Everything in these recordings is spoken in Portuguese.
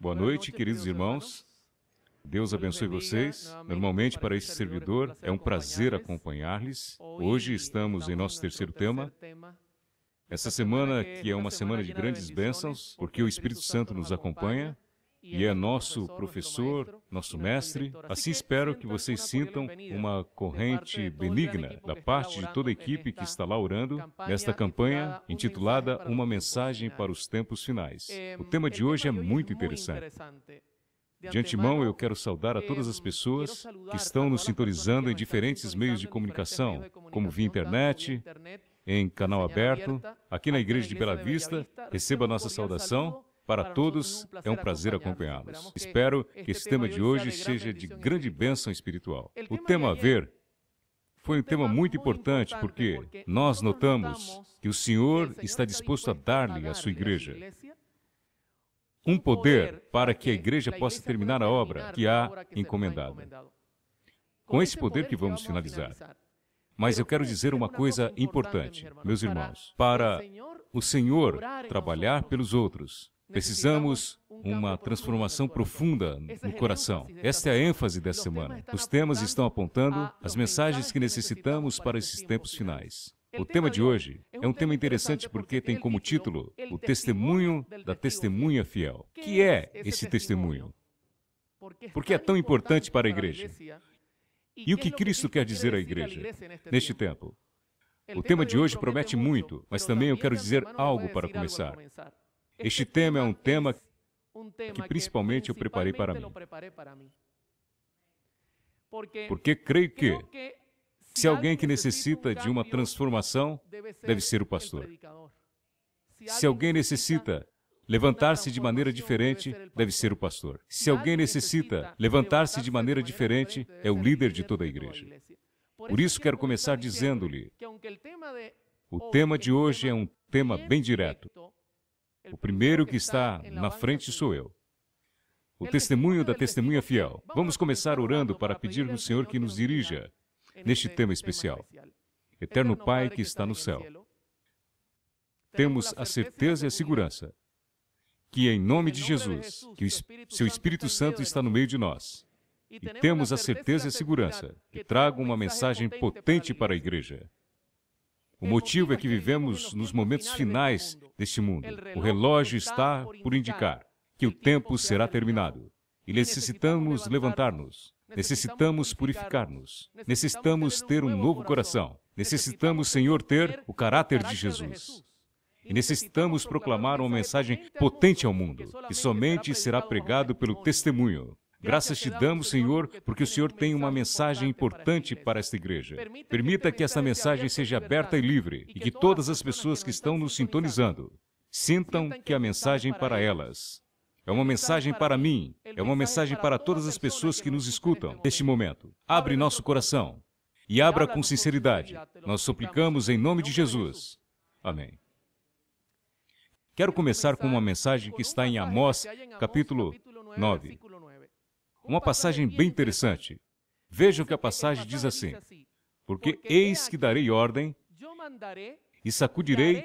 Boa noite, queridos irmãos. Deus abençoe né? vocês. Normalmente, para este servidor, é um prazer acompanhar-lhes. Hoje então estamos em nosso terceiro tema. Essa semana, que é, é uma semana de grandes bênçãos, porque o Espírito Santo nos acompanha, e é nosso professor, nosso mestre. Assim espero que vocês sintam uma corrente benigna da parte de toda a equipe que está lá orando nesta campanha intitulada Uma Mensagem para os Tempos Finais. O tema de hoje é muito interessante. De antemão, eu quero saudar a todas as pessoas que estão nos sintonizando em diferentes meios de comunicação, como via internet, em canal aberto, aqui na Igreja de Bela Vista. Receba a nossa saudação para todos, é um prazer acompanhá-los. Espero que esse tema de hoje seja de grande bênção espiritual. O tema a ver foi um tema muito importante porque nós notamos que o Senhor está disposto a dar-lhe à sua igreja um poder para que a igreja possa terminar a obra que há encomendada. Com esse poder que vamos finalizar. Mas eu quero dizer uma coisa importante, meus irmãos. Para o Senhor trabalhar pelos outros, Precisamos uma transformação profunda no coração. Esta é a ênfase desta semana. Os temas estão apontando as mensagens que necessitamos para esses tempos finais. O tema de hoje é, é um tema interessante porque tem como título O Testemunho da Testemunha Fiel. Que é, é esse testemunho? Por que é, é tão importante para a igreja? E o que Cristo quer dizer à igreja neste tempo? O tema de hoje promete muito, mas também eu quero dizer algo para começar. Este tema é um tema que principalmente eu preparei para mim. Porque creio que, se alguém que necessita de uma transformação, deve ser o pastor. Se alguém necessita levantar-se de maneira diferente, deve ser o pastor. Se alguém necessita levantar-se de maneira diferente, é o líder de toda a igreja. Por isso, quero começar dizendo-lhe: o tema de hoje é um tema bem direto, o primeiro que está na frente sou eu. O testemunho da testemunha fiel. Vamos começar orando para pedir ao Senhor que nos dirija neste tema especial. Eterno Pai que está no céu, temos a certeza e a segurança que, em nome de Jesus, que o seu Espírito Santo está no meio de nós. E temos a certeza e a segurança que traga uma mensagem potente para a igreja. O motivo é que vivemos nos momentos finais deste mundo. O relógio está por indicar que o tempo será terminado. E necessitamos levantar-nos, necessitamos purificar-nos, necessitamos ter um novo coração, necessitamos, Senhor, ter o caráter de Jesus. E necessitamos proclamar uma mensagem potente ao mundo, que somente será pregado pelo testemunho Graças te damos, Senhor, porque o Senhor tem uma mensagem importante para esta igreja. Permita que esta mensagem seja aberta e livre e que todas as pessoas que estão nos sintonizando sintam que a mensagem para elas é uma mensagem para mim, é uma mensagem para todas as pessoas que nos escutam neste momento. Abre nosso coração e abra com sinceridade. Nós suplicamos em nome de Jesus. Amém. Quero começar com uma mensagem que está em Amós, capítulo 9 uma passagem bem interessante. Vejam que a passagem diz assim: Porque eis que darei ordem e sacudirei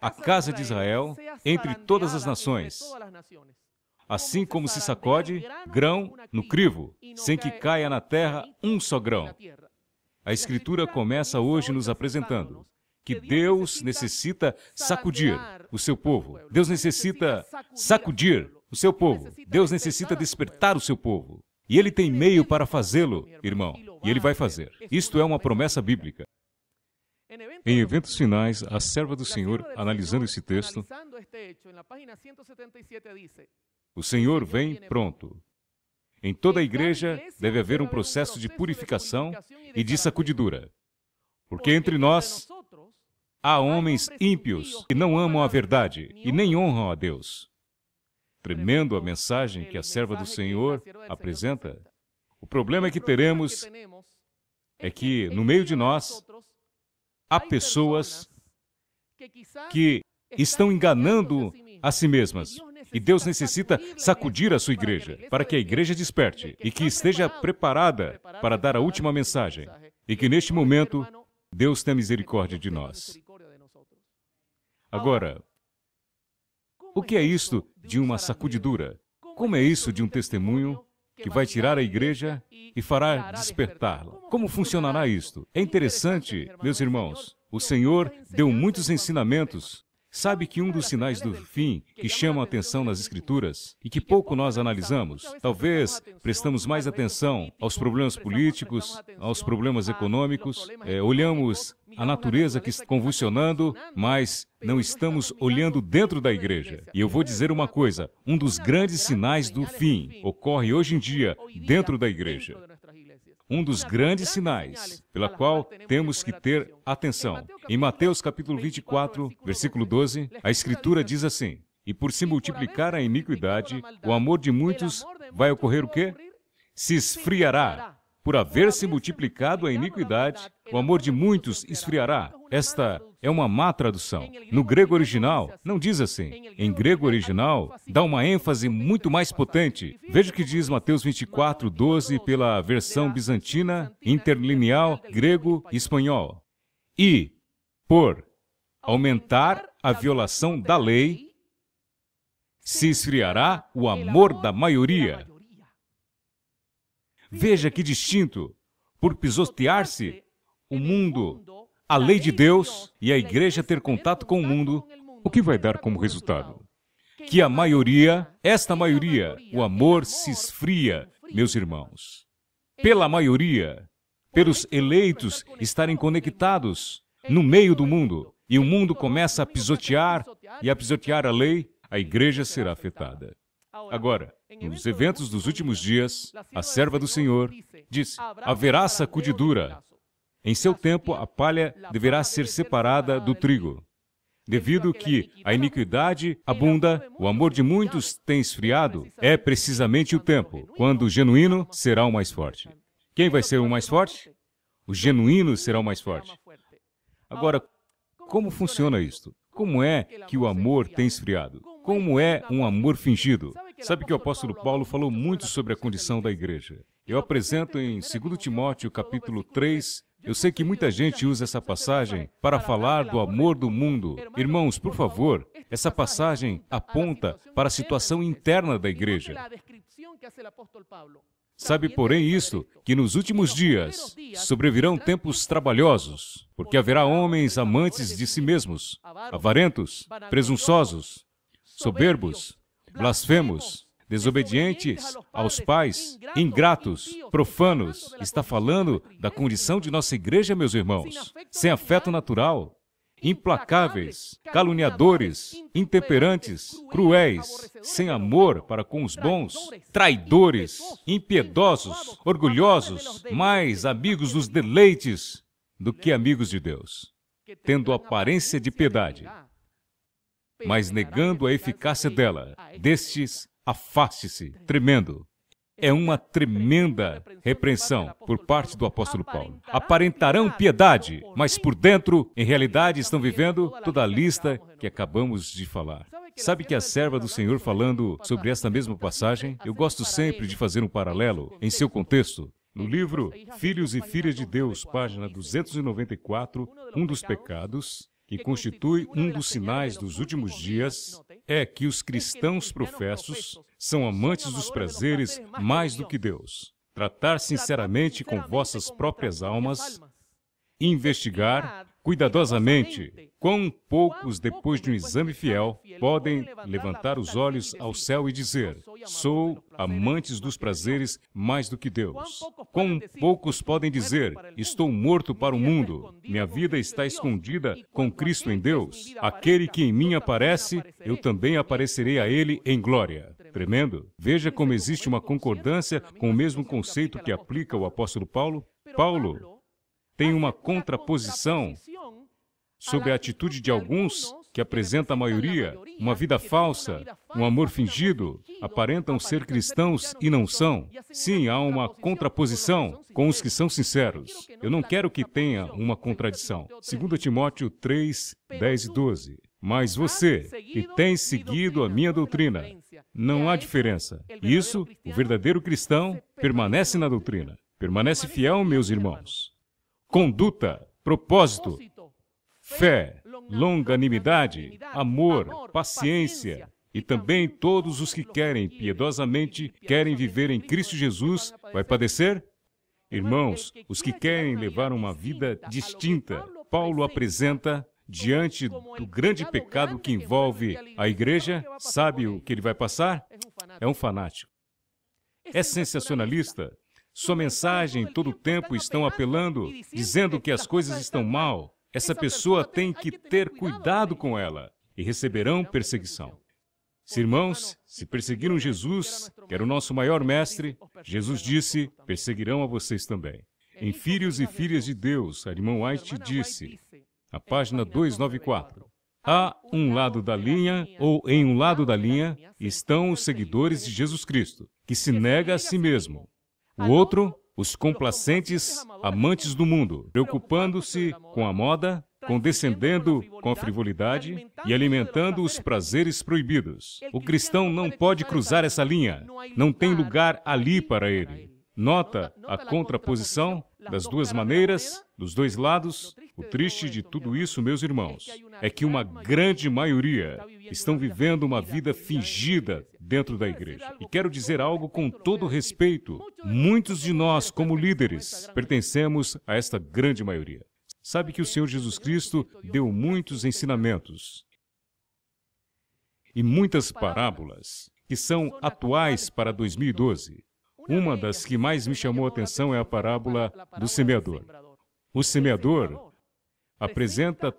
a casa de Israel entre todas as nações, assim como se sacode grão no crivo, sem que caia na terra um só grão. A Escritura começa hoje nos apresentando que Deus necessita sacudir o seu povo. Deus necessita sacudir o seu povo. Deus necessita despertar o seu povo. E ele tem meio para fazê-lo, irmão, e ele vai fazer. Isto é uma promessa bíblica. Em eventos finais, a serva do Senhor, analisando esse texto, o Senhor vem pronto. Em toda a igreja deve haver um processo de purificação e de sacudidura. Porque entre nós há homens ímpios que não amam a verdade e nem honram a Deus. Tremendo a mensagem que a serva do Senhor apresenta. O problema que teremos é, é que, no meio de nós, há pessoas que estão enganando a si mesmas. E Deus necessita sacudir a sua igreja para que a igreja desperte e que esteja preparada para dar a última mensagem. E que neste momento Deus tenha misericórdia de nós. Agora, o que é isto de uma sacudidura? Como é isso de um testemunho que vai tirar a igreja e fará despertá-la? Como funcionará isto? É interessante, meus irmãos, o Senhor deu muitos ensinamentos Sabe que um dos sinais do fim que chama a atenção nas Escrituras e que pouco nós analisamos, talvez prestamos mais atenção aos problemas políticos, aos problemas econômicos, é, olhamos a natureza que está convulsionando, mas não estamos olhando dentro da igreja. E eu vou dizer uma coisa: um dos grandes sinais do fim ocorre hoje em dia dentro da igreja um dos grandes sinais pela qual temos que ter atenção. Em Mateus capítulo 24, versículo 12, a Escritura diz assim: E por se multiplicar a iniquidade, o amor de muitos vai ocorrer o quê? Se esfriará. Por haver se multiplicado a iniquidade, o amor de muitos esfriará. Esta é uma má tradução. No grego original, não diz assim. Em grego original, dá uma ênfase muito mais potente. Veja o que diz Mateus 24, 12, pela versão bizantina, interlineal, grego e espanhol. E, por aumentar a violação da lei, se esfriará o amor da maioria. Veja que distinto. Por pisotear-se, o mundo a lei de Deus e a igreja ter contato com o mundo, o que vai dar como resultado? Que a maioria, esta maioria, o amor se esfria, meus irmãos. Pela maioria, pelos eleitos estarem conectados no meio do mundo, e o mundo começa a pisotear e a pisotear a lei, a igreja será afetada. Agora, nos eventos dos últimos dias, a serva do Senhor disse: haverá sacudidura, em seu tempo, a palha deverá ser separada do trigo. Devido que a iniquidade abunda, o amor de muitos tem esfriado, é precisamente o tempo, quando o genuíno será o mais forte. Quem vai ser o mais forte? O genuíno será o mais forte. Agora, como funciona isto? Como é que o amor tem esfriado? Como é um amor fingido? Sabe que o apóstolo Paulo falou muito sobre a condição da igreja. Eu apresento em 2 Timóteo capítulo 3, eu sei que muita gente usa essa passagem para falar do amor do mundo. Irmãos, por favor, essa passagem aponta para a situação interna da igreja. Sabe, porém, isto, que nos últimos dias sobrevirão tempos trabalhosos, porque haverá homens amantes de si mesmos, avarentos, presunçosos, soberbos, blasfemos, desobedientes aos pais, ingratos, profanos. Está falando da condição de nossa igreja, meus irmãos, sem afeto natural, implacáveis, caluniadores, intemperantes, cruéis, sem amor para com os bons, traidores, impiedosos, orgulhosos, mais amigos dos deleites do que amigos de Deus, tendo aparência de piedade, mas negando a eficácia dela. Destes afaste-se, tremendo. É uma tremenda repreensão por parte do apóstolo Paulo. Aparentarão piedade, mas por dentro, em realidade, estão vivendo toda a lista que acabamos de falar. Sabe que a serva do Senhor falando sobre esta mesma passagem, eu gosto sempre de fazer um paralelo em seu contexto. No livro Filhos e Filhas de Deus, página 294, um dos pecados que constitui um dos sinais dos últimos dias, é, é que os cristãos professos são amantes dos prazeres mais do que Deus. Tratar sinceramente com vossas próprias almas, investigar, cuidadosamente quão poucos, depois de um exame fiel, podem levantar os olhos ao céu e dizer: Sou amantes dos prazeres mais do que Deus. Quão poucos é podem dizer: Estou morto é para o mundo, minha é vida está escondida com Cristo em Deus. Aquele que em mim aparece, eu também aparecerei a ele em glória. Tremendo. Veja como existe uma concordância com o mesmo conceito que aplica o apóstolo Paulo. Paulo tem uma contraposição sobre a atitude de alguns que apresenta a maioria, uma vida falsa, um amor fingido, aparentam ser cristãos e não são. Sim, há uma contraposição com os que são sinceros. Eu não quero que tenha uma contradição. 2 Timóteo 3, 10 e 12. Mas você, que tem seguido a minha doutrina, não há diferença. Isso, o verdadeiro cristão, permanece na doutrina. Permanece fiel, meus irmãos conduta, propósito, fé, longanimidade, amor, paciência, e também todos os que querem piedosamente, querem viver em Cristo Jesus, vai padecer? Irmãos, os que querem levar uma vida distinta, Paulo apresenta diante do grande pecado que envolve a igreja, então, sabe o que ele vai passar? É um é fanático. É sensacionalista, sua mensagem todo o tempo estão apelando, dizendo que as coisas estão mal. Essa pessoa tem que ter cuidado com ela e receberão perseguição. Se irmãos, se perseguiram Jesus, que era o nosso maior mestre, Jesus disse: perseguirão a vocês também. Em Filhos e Filhas de Deus, a irmã White disse, na página 294, a um lado da linha, ou em um lado da linha, estão os seguidores de Jesus Cristo, que se nega a si mesmo, o outro, os complacentes amantes do mundo, preocupando-se com a moda, condescendendo com a frivolidade e alimentando os prazeres proibidos. O cristão não pode cruzar essa linha, não tem lugar ali para ele. Nota a contraposição das duas maneiras, dos dois lados. O triste de tudo isso, meus irmãos, é que uma grande maioria estão vivendo uma vida fingida dentro da igreja. E quero dizer algo com todo respeito. Muitos de nós, como líderes, pertencemos a esta grande maioria. Sabe que o Senhor Jesus Cristo deu muitos ensinamentos e muitas parábolas que são atuais para 2012. Uma das que mais me chamou a atenção é a parábola do semeador. O semeador apresenta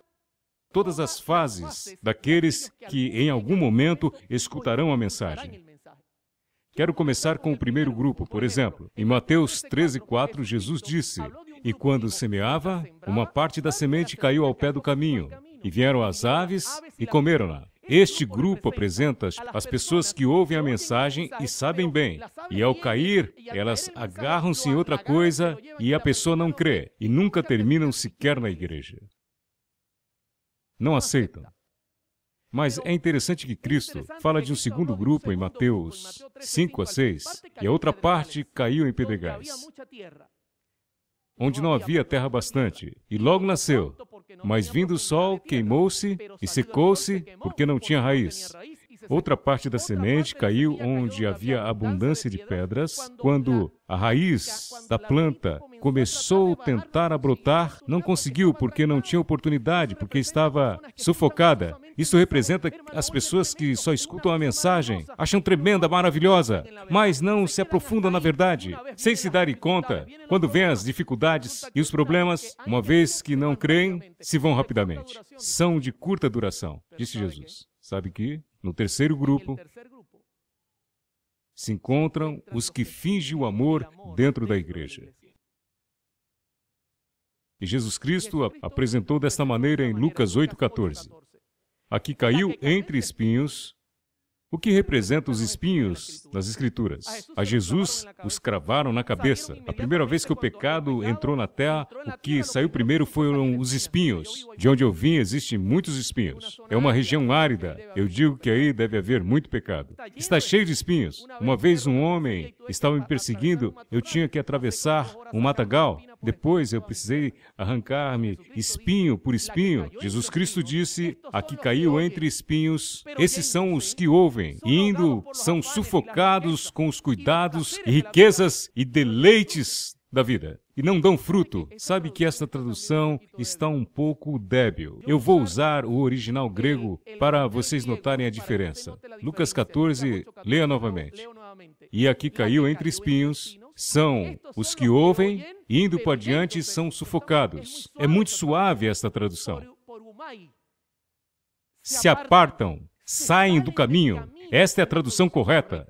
todas as fases daqueles que em algum momento escutarão a mensagem. Quero começar com o primeiro grupo, por exemplo. Em Mateus 13:4, Jesus disse: "E quando semeava, uma parte da semente caiu ao pé do caminho, e vieram as aves e comeram-na." Este grupo apresenta as pessoas que ouvem a mensagem e sabem bem. E ao cair, elas agarram-se em outra coisa e a pessoa não crê e nunca terminam sequer na igreja não aceitam. Mas é interessante que Cristo fala de um segundo grupo em Mateus 5 a 6, e a outra parte caiu em pedregais, onde não havia terra bastante, e logo nasceu. Mas vindo o sol, queimou-se e secou-se, porque não tinha raiz. Outra parte da semente caiu onde havia abundância de pedras. Quando a raiz da planta começou a tentar abrotar, não conseguiu porque não tinha oportunidade, porque estava sufocada. Isso representa as pessoas que só escutam a mensagem, acham tremenda, maravilhosa, mas não se aprofundam na verdade, sem se darem conta. Quando vêm as dificuldades e os problemas, uma vez que não creem, se vão rapidamente. São de curta duração, disse Jesus. Sabe que, no terceiro grupo, se encontram os que fingem o amor dentro da igreja. E Jesus Cristo apresentou desta maneira em Lucas 8,14. Aqui caiu entre espinhos, o que representa os espinhos nas Escrituras? Ah, a Jesus os cravaram na cabeça. A primeira vez que o pecado entrou na terra, o que saiu primeiro foram os espinhos. De onde eu vim, existem muitos espinhos. É uma região árida. Eu digo que aí deve haver muito pecado. Tá Está cheio de espinhos. Uma vez um homem estava me tá perseguindo, eu tinha que atravessar um matagal. Depois eu precisei arrancar-me espinho por espinho. Jesus Cristo disse: Aqui caiu entre espinhos, esses são os que ouvem, e indo são sufocados com os cuidados e riquezas e deleites da vida e não dão fruto. Sabe que esta tradução está um pouco débil. Eu vou usar o original grego para vocês notarem a diferença. Lucas 14, leia novamente. E aqui caiu entre espinhos, são os que ouvem, indo para diante, são sufocados. É muito suave esta tradução. Se apartam, saem do caminho. Esta é a tradução correta.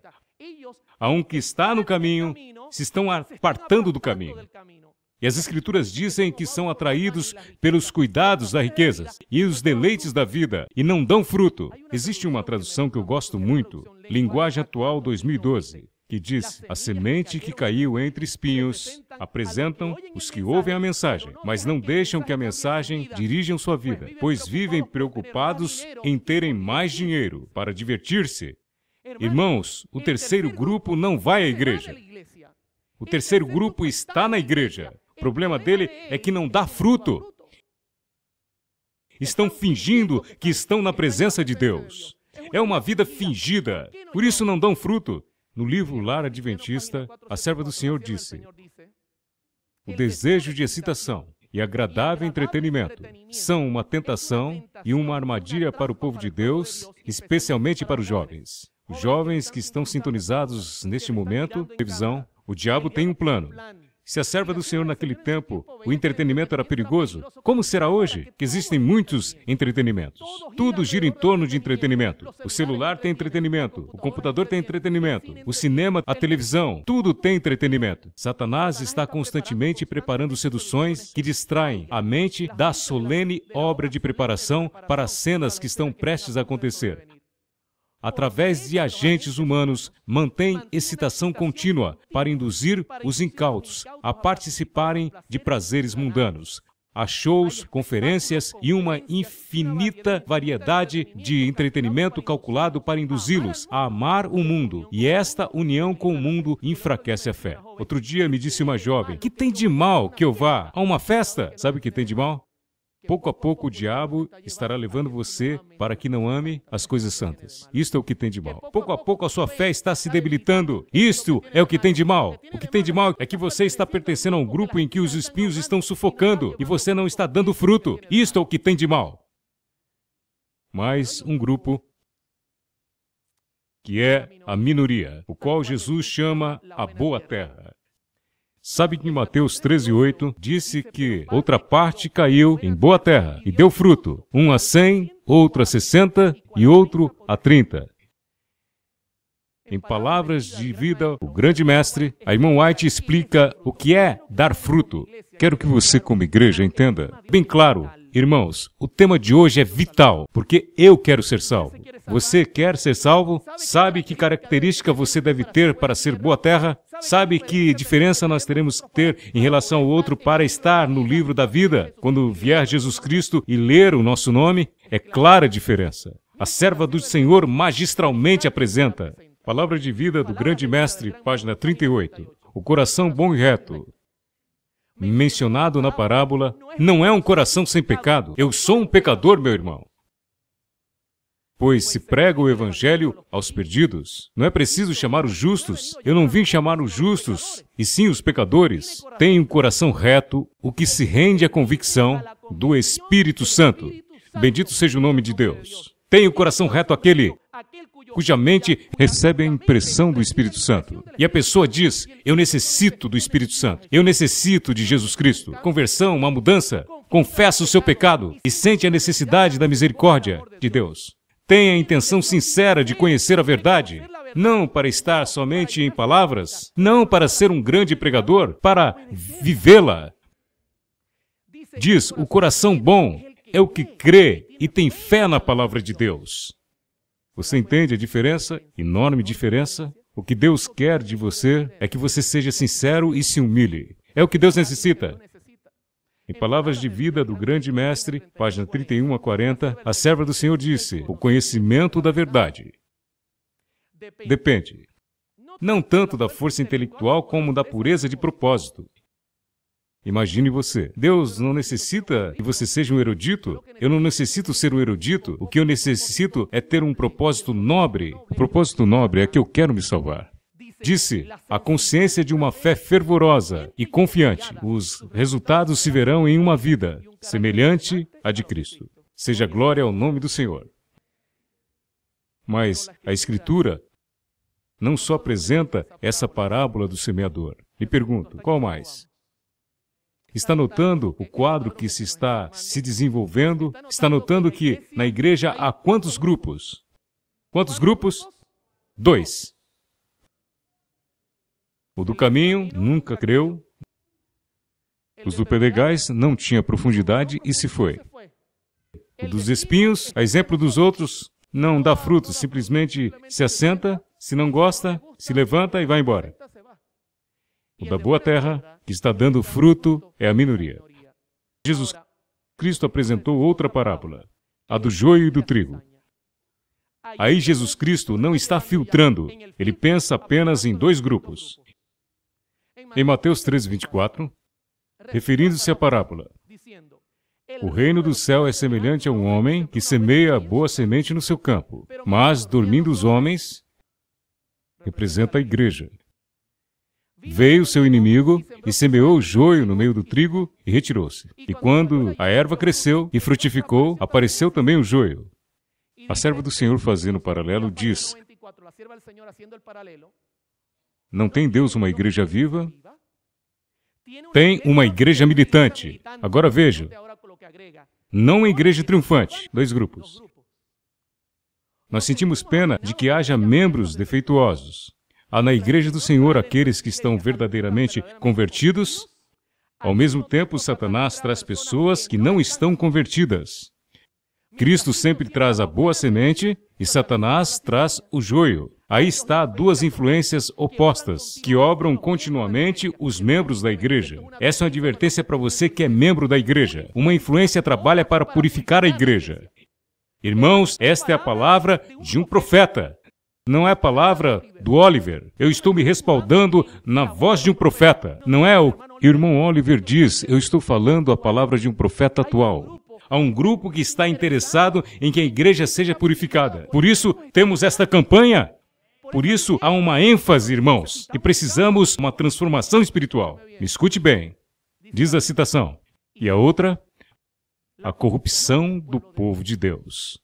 A um que está no caminho, se estão apartando do caminho. E as Escrituras dizem que são atraídos pelos cuidados da riqueza e os deleites da vida e não dão fruto. Existe uma tradução que eu gosto muito, Linguagem Atual 2012 que diz: A semente que caiu entre espinhos apresentam os que ouvem a mensagem, mas é não deixam que a mensagem dirija sua vida, pois vivem preocupados em terem mais dinheiro para divertir-se. Irmãos, o terceiro grupo não vai à igreja. O terceiro grupo está na igreja. O problema dele é que não dá fruto. Estão é fingindo que estão na presença de Deus. É uma vida fingida, por isso não dão fruto. No livro Lar Adventista, a serva do é Senhor disse: O desejo de excitação é e agradável entretenimento são uma é tentação e uma armadilha para o povo de Deus, especialmente para os jovens. Os jovens que estão sintonizados neste momento, televisão, o diabo tem um plano. Se a serva do Senhor naquele tempo, o entretenimento era perigoso, como será hoje, que existem muitos entretenimentos? Tudo gira em torno de entretenimento. O celular tem entretenimento, o computador tem entretenimento, o cinema, a televisão, tudo tem entretenimento. Satanás está constantemente preparando seduções que distraem a mente da solene obra de preparação para as cenas que estão prestes a acontecer através de agentes humanos, mantém excitação contínua para induzir os incautos a participarem de prazeres mundanos. Há shows, conferências e uma infinita variedade de entretenimento calculado para induzi-los a amar o mundo. E esta união com o mundo enfraquece a fé. Outro dia me disse uma jovem: Que tem de mal que eu vá a uma festa? Sabe o que tem de mal? Pouco a pouco o diabo estará levando você para que não ame as coisas santas. Isto é o que tem de mal. Pouco a pouco a sua fé está se debilitando. Isto é o que tem de mal. O que tem de mal é que você está pertencendo a um grupo em que os espinhos estão sufocando e você não está dando fruto. Isto é o que tem de mal. Mais um grupo que é a minoria, o qual Jesus chama a boa terra. Sabe que Mateus 13,8 disse que outra parte caiu em boa terra e deu fruto, um a cem, outro a sessenta e outro a trinta. Em palavras de vida, o grande mestre, a irmã White explica o que é dar fruto. Quero que você, como igreja, entenda. Bem claro, Irmãos, o tema de hoje é vital, porque eu quero ser salvo. Você quer ser salvo? Sabe que característica você deve ter para ser boa terra? Sabe que diferença nós teremos que ter em relação ao outro para estar no livro da vida? Quando vier Jesus Cristo e ler o nosso nome, é clara a diferença. A serva do Senhor magistralmente apresenta. Palavra de vida do grande mestre, página 38. O coração bom e reto, mencionado na parábola, não é um coração sem pecado. Eu sou um pecador, meu irmão pois se prega o Evangelho aos perdidos. Não é preciso chamar os justos. Eu não vim chamar os justos, e sim os pecadores. Tem um coração reto, o que se rende à convicção do Espírito Santo. Bendito seja o nome de Deus. Tem o coração reto aquele cuja mente recebe a impressão do Espírito Santo. E a pessoa diz: Eu necessito do Espírito Santo. Eu necessito de Jesus Cristo. Conversão, uma mudança. Confessa o seu pecado e sente a necessidade da misericórdia de Deus. Tenha a intenção sincera de conhecer a verdade, não para estar somente em palavras, não para ser um grande pregador, para vivê-la. Diz: o coração bom é o que crê e tem fé na palavra de Deus. Você entende a diferença? Enorme diferença? O que Deus quer de você é que você seja sincero e se humilhe. É o que Deus necessita. Em Palavras de Vida do Grande Mestre, página 31 a 40, a serva do Senhor disse: O conhecimento da verdade depende não tanto da força intelectual como da pureza de propósito. Imagine você. Deus não necessita que você seja um erudito. Eu não necessito ser um erudito. O que eu necessito é ter um propósito nobre. O propósito nobre é que eu quero me salvar. Disse: a consciência de uma fé fervorosa e confiante, os resultados se verão em uma vida semelhante à de Cristo. Seja glória ao nome do Senhor. Mas a Escritura não só apresenta essa parábola do semeador. Me pergunto, qual mais? Está notando o quadro que se está se desenvolvendo? Está notando que na igreja há quantos grupos? Quantos grupos? Dois. O do caminho nunca creu. Os do pedregais não tinha profundidade e se foi. O dos espinhos, a exemplo dos outros, não dá fruto. simplesmente se assenta, se não gosta, se levanta e vai embora. Então, o da é boa terra, né? que está dando fruto, é a minoria. Jesus Cristo apresentou outra é parábola, a do joio e do é trigo. Aí Jesus Cristo não está filtrando, ele pensa apenas em dois grupos. Em Mateus 13, 24, referindo-se à parábola, o reino do céu é semelhante a um homem que semeia a boa semente no seu campo, mas, dormindo os homens, representa a igreja. Veio seu inimigo e semeou o joio no meio do trigo e retirou-se. E quando a erva cresceu e frutificou, apareceu também o joio. A serva do Senhor fazendo o paralelo diz: não tem Deus uma igreja viva? Tem uma igreja militante. Agora veja, não uma igreja triunfante. Dois grupos. Nós sentimos pena de que haja membros defeituosos. Há na igreja do Senhor aqueles que estão verdadeiramente convertidos. Ao mesmo tempo, Satanás traz pessoas que não estão convertidas. Cristo sempre traz a boa semente e Satanás traz o joio. Aí está duas influências opostas que obram continuamente os membros da igreja. Essa é uma advertência para você que é membro da igreja. Uma influência trabalha para purificar a igreja. Irmãos, esta é a palavra de um profeta. Não é a palavra do Oliver. Eu estou me respaldando na voz de um profeta. Não é o irmão Oliver diz, eu estou falando a palavra de um profeta atual Há um grupo que está interessado em que a igreja seja purificada. Por isso, temos esta campanha por isso, há uma ênfase, irmãos, e precisamos uma transformação espiritual. Me escute bem, diz a citação. E a outra, a corrupção do povo de Deus.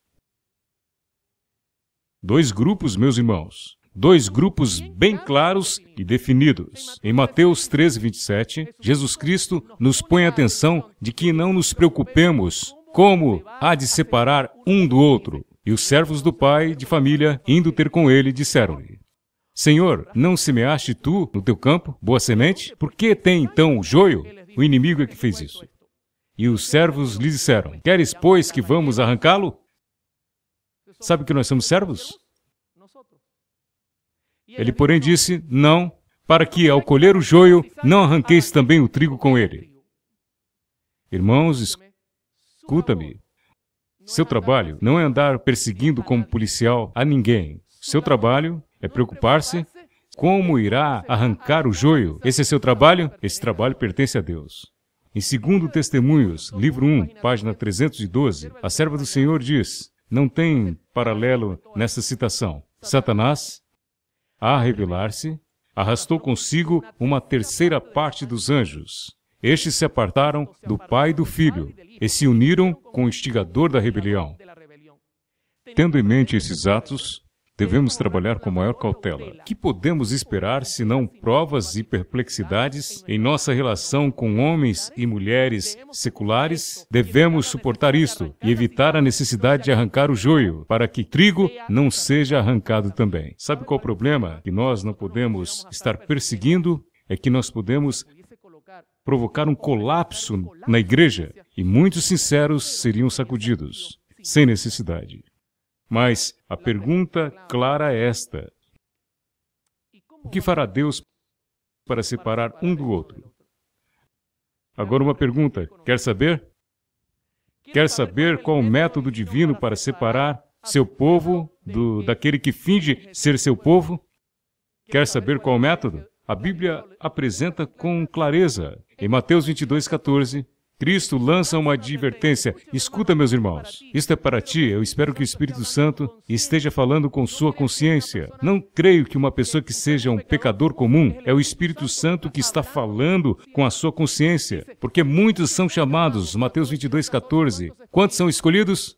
Dois grupos, meus irmãos, dois grupos bem claros e definidos. Em Mateus 13, 27, Jesus Cristo nos põe a atenção de que não nos preocupemos como há de separar um do outro, e os servos do pai de família, indo ter com ele, disseram-lhe: Senhor, não semeaste tu no teu campo boa semente? Por que tem então o joio? O inimigo é que fez isso. E os servos lhe disseram: Queres, pois, que vamos arrancá-lo? Sabe que nós somos servos? Ele, porém, disse: Não, para que, ao colher o joio, não arranqueis também o trigo com ele. Irmãos, escuta-me. Seu trabalho não é andar perseguindo como policial a ninguém. Seu trabalho é preocupar-se como irá arrancar o joio. Esse é seu trabalho? Esse trabalho pertence a Deus. Em 2 Testemunhos, livro 1, página 312, a serva do Senhor diz: Não tem paralelo nessa citação. Satanás, a revelar-se, arrastou consigo uma terceira parte dos anjos. Estes se apartaram do pai e do filho e se uniram com o instigador da rebelião. Tendo em mente esses atos, devemos trabalhar com maior cautela. Que podemos esperar senão provas e perplexidades em nossa relação com homens e mulheres seculares? Devemos suportar isto e evitar a necessidade de arrancar o joio, para que trigo não seja arrancado também. Sabe qual o problema? Que nós não podemos estar perseguindo é que nós podemos provocar um colapso na igreja e muitos sinceros seriam sacudidos, sem necessidade. Mas a pergunta clara é esta: O que fará Deus para separar um do outro? Agora uma pergunta: quer saber? Quer saber qual o método divino para separar seu povo do, daquele que finge ser seu povo? Quer saber qual o método? A Bíblia apresenta com clareza em Mateus 22, 14, Cristo lança uma advertência: escuta, meus irmãos, isto é para ti. Eu espero que o Espírito Santo esteja falando com sua consciência. Não creio que uma pessoa que seja um pecador comum é o Espírito Santo que está falando com a sua consciência, porque muitos são chamados. Mateus 22, 14. Quantos são escolhidos?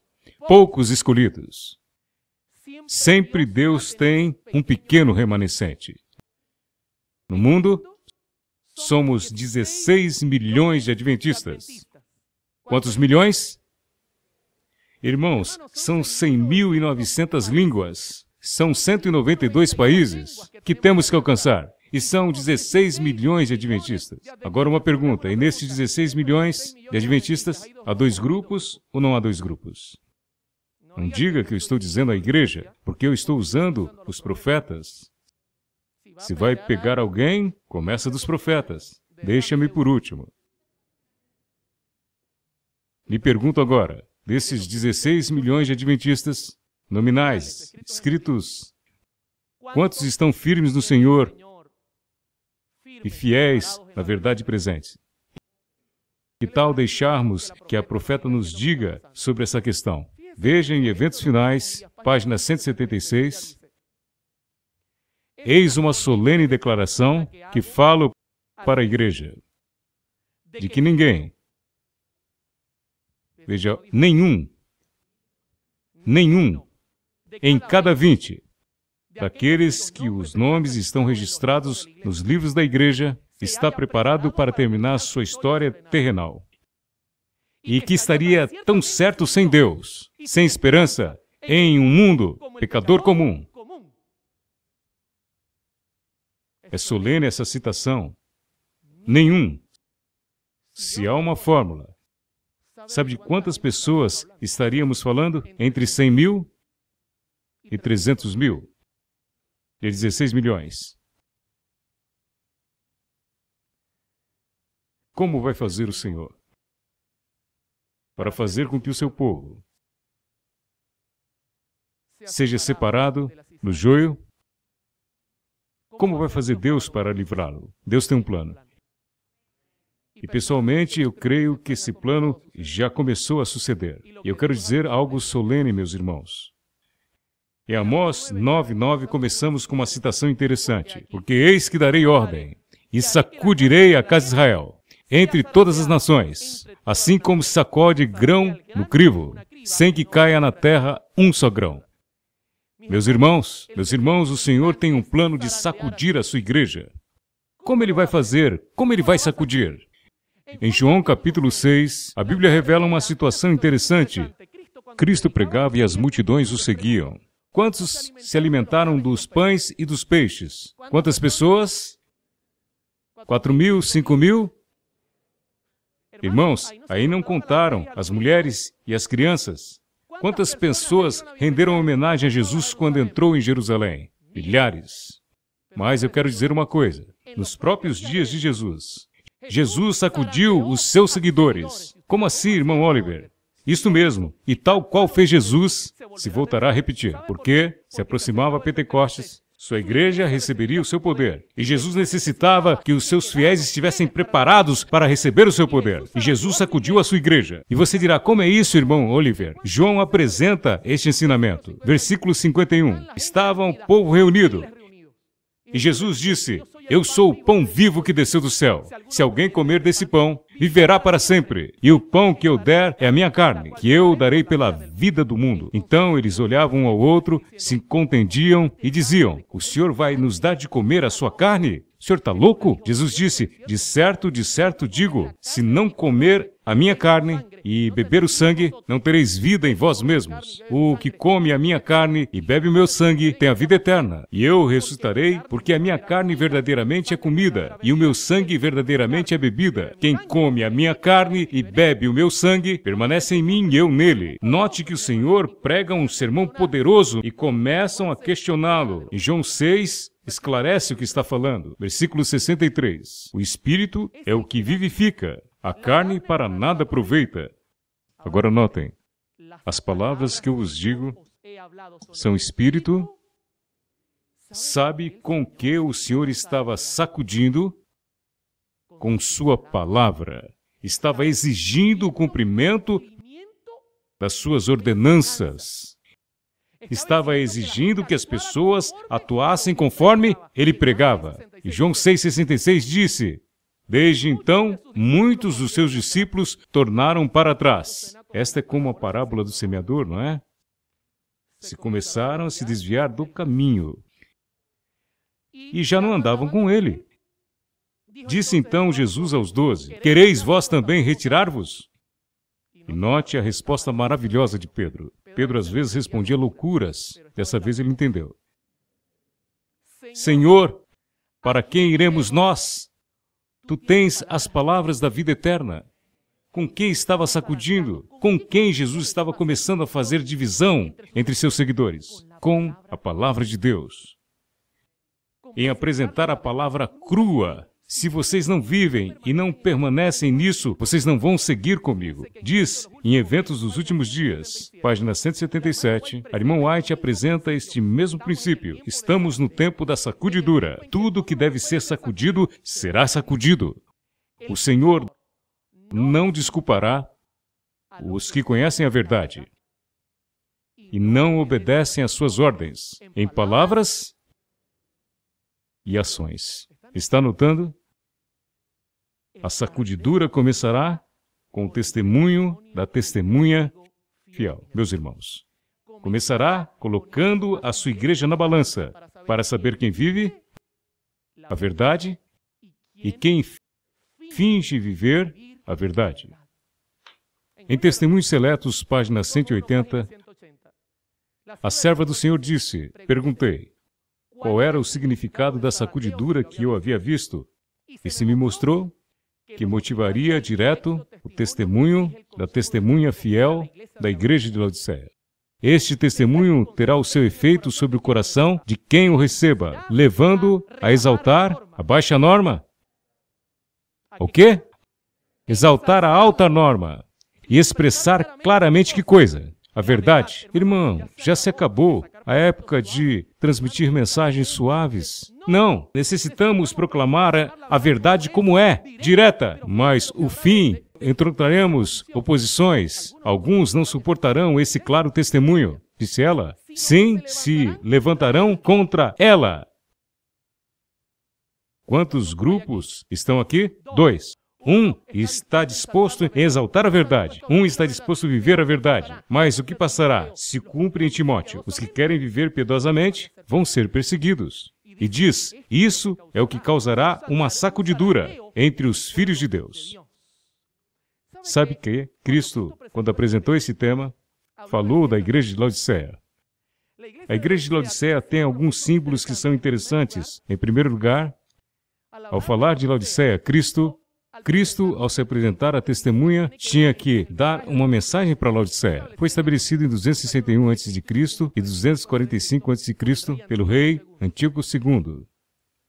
Poucos escolhidos. Sempre Deus tem um pequeno remanescente. No mundo, somos 16 milhões de adventistas. Quantos milhões? Irmãos, são 100.900 línguas. São 192 países que temos que alcançar. E são 16 milhões de adventistas. Agora uma pergunta, e nesses 16 milhões de adventistas, há dois grupos ou não há dois grupos? Não diga que eu estou dizendo à igreja, porque eu estou usando os profetas se vai pegar alguém, começa dos profetas. Deixa-me por último. Lhe pergunto agora, desses 16 milhões de adventistas, nominais, escritos, quantos estão firmes no Senhor e fiéis na verdade presente? Que tal deixarmos que a profeta nos diga sobre essa questão? Veja em Eventos Finais, página 176, Eis uma solene declaração que falo para a igreja: de que ninguém, veja, nenhum, nenhum, em cada vinte daqueles que os nomes estão registrados nos livros da igreja, está preparado para terminar sua história terrenal. E que estaria tão certo sem Deus, sem esperança, em um mundo pecador comum, É solene essa citação. Nenhum. Se há uma fórmula, sabe de quantas pessoas estaríamos falando? Entre 100 mil e 300 mil. e 16 milhões. Como vai fazer o Senhor? Para fazer com que o seu povo seja separado no joio como vai fazer Deus para livrá-lo? Deus tem um plano. E pessoalmente, eu creio que esse plano já começou a suceder. E eu quero dizer algo solene, meus irmãos. Em Amós 9:9 começamos com uma citação interessante, porque eis que darei ordem e sacudirei a casa de Israel entre todas as nações, assim como sacode grão no crivo, sem que caia na terra um só grão. Meus irmãos, meus irmãos, o Senhor tem um plano de sacudir a sua igreja. Como ele vai fazer? Como ele vai sacudir? Em João capítulo 6, a Bíblia revela uma situação interessante. Cristo pregava e as multidões o seguiam. Quantos se alimentaram dos pães e dos peixes? Quantas pessoas? Quatro mil, cinco mil? Irmãos, aí não contaram as mulheres e as crianças. Quantas pessoas renderam homenagem a Jesus quando entrou em Jerusalém? Milhares. Mas eu quero dizer uma coisa. Nos próprios dias de Jesus, Jesus sacudiu os seus seguidores. Como assim, irmão Oliver? Isto mesmo, e tal qual fez Jesus, se voltará a repetir, porque se aproximava Pentecostes sua igreja receberia o seu poder. E Jesus necessitava que os seus fiéis estivessem preparados para receber o seu poder. E Jesus sacudiu a sua igreja. E você dirá, como é isso, irmão Oliver? João apresenta este ensinamento. Versículo 51. Estava o povo reunido. E Jesus disse, eu sou o pão vivo que desceu do céu. Se alguém comer desse pão, viverá para sempre, e o pão que eu der é a minha carne, que eu darei pela vida do mundo. Então eles olhavam um ao outro, se contendiam e diziam: O senhor vai nos dar de comer a sua carne? O senhor está louco? Jesus disse: De certo, de certo digo, se não comer a minha carne e beber o sangue, não tereis vida em vós mesmos. O que come a minha carne e bebe o meu sangue tem a vida eterna, e eu ressuscitarei, porque a minha carne verdadeiramente é comida, e o meu sangue verdadeiramente é bebida. Quem come a minha carne e bebe o meu sangue, permanece em mim e eu nele. Note que o Senhor prega um sermão poderoso e começam a questioná-lo. Em João 6, esclarece o que está falando. Versículo 63. O Espírito é o que vivifica. A carne para nada aproveita. Agora notem, as palavras que eu vos digo são espírito, sabe com que o Senhor estava sacudindo? Com sua palavra. Estava exigindo o cumprimento das suas ordenanças. Estava exigindo que as pessoas atuassem conforme ele pregava. E João 6,66 disse: Desde então, muitos dos seus discípulos tornaram para trás. Esta é como a parábola do semeador, não é? Se começaram a se desviar do caminho e já não andavam com ele. Disse então Jesus aos doze: Quereis vós também retirar-vos? E note a resposta maravilhosa de Pedro. Pedro às vezes respondia loucuras, dessa vez ele entendeu. Senhor, para quem iremos nós? Tu tens as palavras da vida eterna. Com quem estava sacudindo? Com quem Jesus estava começando a fazer divisão entre seus seguidores? Com a palavra de Deus. Em apresentar a palavra crua se vocês não vivem e não permanecem nisso, vocês não vão seguir comigo. Diz em Eventos dos Últimos Dias, página 177, Arimão White apresenta este mesmo princípio. Estamos no tempo da sacudidura. Tudo que deve ser sacudido será sacudido. O Senhor não desculpará os que conhecem a verdade e não obedecem às suas ordens, em palavras e ações. Está notando? A sacudidura começará com o testemunho da testemunha fiel. Meus irmãos, começará colocando a sua igreja na balança para saber quem vive a verdade e quem finge viver a verdade. Em Testemunhos Seletos, página 180, a serva do Senhor disse: Perguntei, qual era o significado da sacudidura que eu havia visto? E se me mostrou que motivaria direto o testemunho da testemunha fiel da igreja de Laodiceia. Este testemunho terá o seu efeito sobre o coração de quem o receba, levando a exaltar a baixa norma. O quê? Exaltar a alta norma e expressar claramente que coisa? A verdade, irmão, já se acabou a época de transmitir mensagens suaves. Não, necessitamos proclamar a, verdade como é, direta, mas o fim. Encontraremos oposições. Alguns não suportarão esse claro testemunho, disse ela. Sim, se levantarão contra ela. Quantos grupos estão aqui? Dois. Um está disposto a exaltar a verdade, um está disposto a viver a verdade. Mas o que passará se cumpre em Timóteo? Os que querem viver piedosamente vão ser perseguidos. E diz: Isso é o que causará uma sacudidura entre os filhos de Deus. Sabe que Cristo, quando apresentou esse tema, falou da igreja de Laodiceia. A igreja de Laodiceia tem alguns símbolos que são interessantes. Em primeiro lugar, ao falar de Laodiceia, Cristo Cristo, ao se apresentar à testemunha, tinha que dar uma mensagem para Laodiceia. Foi estabelecido em 261 a.C. e 245 a.C. pelo rei Antíoco II.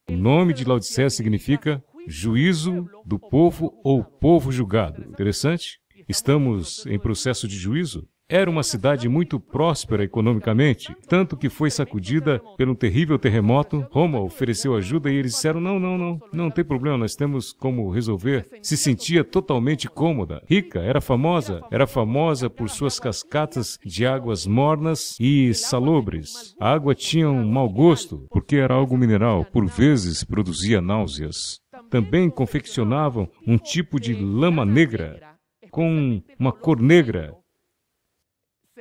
O nome de Laodiceia significa juízo do povo ou povo julgado. Interessante? Estamos em processo de juízo? Era uma cidade muito próspera economicamente, tanto que foi sacudida pelo terrível terremoto. Roma ofereceu ajuda e eles disseram: não, não, não, não tem problema, nós temos como resolver. Se sentia totalmente cômoda, rica, era famosa, era famosa por suas cascatas de águas mornas e salobres. A água tinha um mau gosto, porque era algo mineral, por vezes produzia náuseas. Também confeccionavam um tipo de lama negra com uma cor negra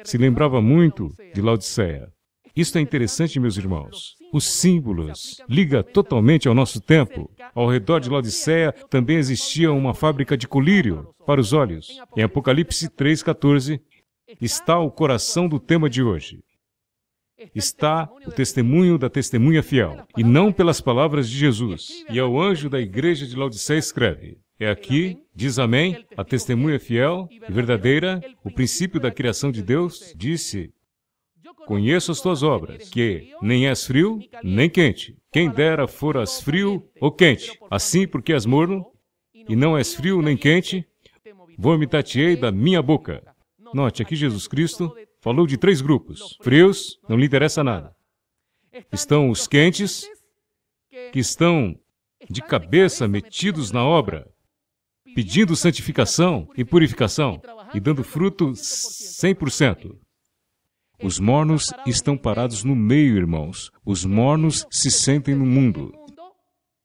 se lembrava muito de Laodiceia. Isto é interessante, meus irmãos. Os símbolos liga totalmente ao nosso tempo. Ao redor de Laodiceia também existia uma fábrica de colírio para os olhos. Em Apocalipse 3:14 está o coração do tema de hoje. Está o testemunho da testemunha fiel, e não pelas palavras de Jesus. E ao anjo da igreja de Laodiceia escreve: é aqui, diz Amém, a testemunha fiel e verdadeira, o princípio da criação de Deus, disse: Conheço as tuas obras, que nem és frio, nem quente. Quem dera foras frio ou quente. Assim, porque és morno, e não és frio nem quente, vomitatei te da minha boca. Note, aqui Jesus Cristo falou de três grupos. Frios, não lhe interessa nada. Estão os quentes, que estão de cabeça metidos na obra, pedindo santificação e purificação e dando fruto 100%. Os mornos estão parados no meio, irmãos. Os mornos se sentem no mundo,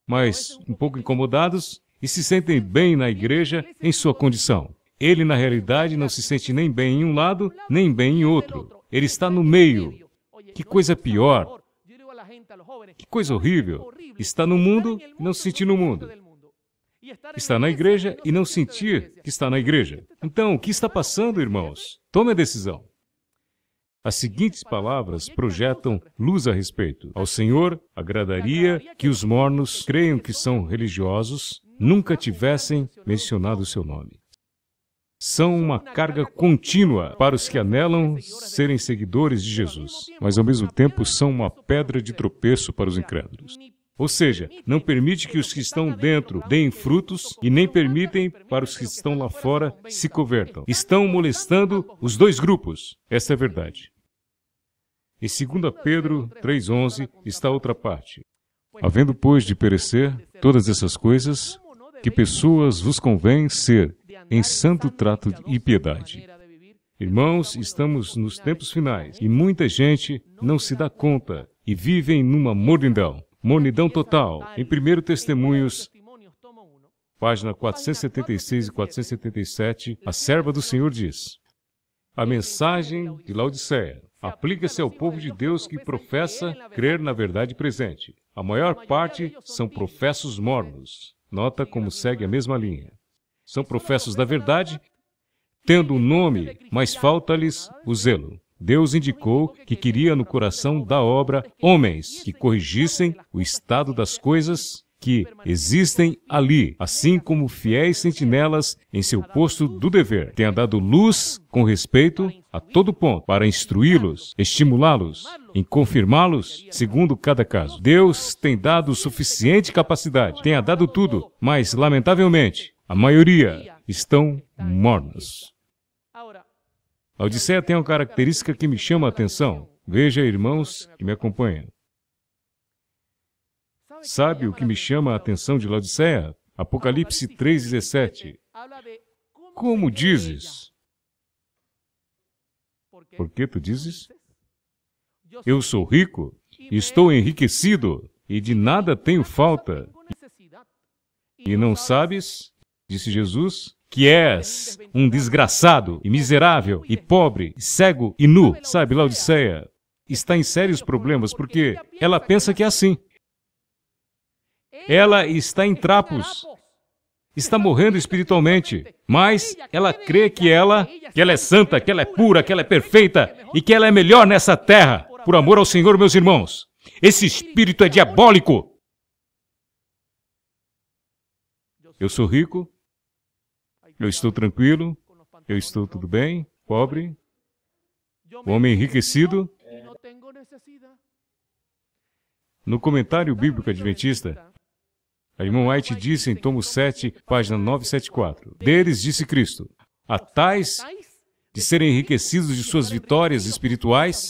mas um pouco incomodados e se sentem bem na igreja em sua condição. Ele, na realidade, não se sente nem bem em um lado, nem bem em outro. Ele está no meio. Que coisa pior! Que coisa horrível! Está no mundo e não se sente no mundo está na igreja e não sentir que está na igreja. Então, o que está passando, irmãos? Tome a decisão. As seguintes palavras projetam luz a respeito. Ao Senhor agradaria que os mornos creiam que são religiosos, nunca tivessem mencionado o seu nome. São uma carga contínua para os que anelam serem seguidores de Jesus, mas ao mesmo tempo são uma pedra de tropeço para os incrédulos. Ou seja, não permite que os que estão dentro deem frutos e nem permitem para os que estão lá fora se convertam. Estão molestando os dois grupos. Essa é a verdade. Em 2 Pedro 3,11 está outra parte. Havendo, pois, de perecer todas essas coisas, que pessoas vos convém ser em santo trato e piedade. Irmãos, estamos nos tempos finais e muita gente não se dá conta e vivem numa mordidão. Monidão total. Em 1 Testemunhos, página 476 e 477, a serva do Senhor diz: A mensagem de Laodiceia aplica-se ao povo de Deus então que professa é crer na verdade presente. A maior parte são professos mornos. Nota é como segue a mesma linha. São professos da verdade, tendo o um nome, é mas falta-lhes o zelo. Deus indicou que queria no coração da obra homens que corrigissem o estado das coisas que existem ali, assim como fiéis sentinelas em seu posto do dever. Tenha dado luz com respeito a todo ponto para instruí-los, estimulá-los, em confirmá-los segundo cada caso. Deus tem dado suficiente capacidade, tenha dado tudo, mas lamentavelmente a maioria estão mornos. A Odisseia tem uma característica que me chama a atenção. Veja, irmãos, que me acompanham. Sabe o que me chama a atenção de Laodiceia? Apocalipse 3,17. Como dizes? Por que tu dizes? Eu sou rico, estou enriquecido e de nada tenho falta. E não sabes, disse Jesus, que és um desgraçado e miserável e pobre, e cego e nu. Sabe, Laodiceia está em sérios problemas porque ela pensa que é assim. Ela está em trapos, está morrendo espiritualmente, mas ela crê que ela, que ela é santa, que ela é pura, que ela é perfeita e que ela é melhor nessa terra, por amor ao Senhor, meus irmãos. Esse espírito é diabólico. Eu sou rico, eu estou tranquilo, eu estou tudo bem, pobre, homem enriquecido. No comentário bíblico adventista, a irmã White disse em Tomo 7, página 974, Deles disse Cristo, a tais de serem enriquecidos de suas vitórias espirituais,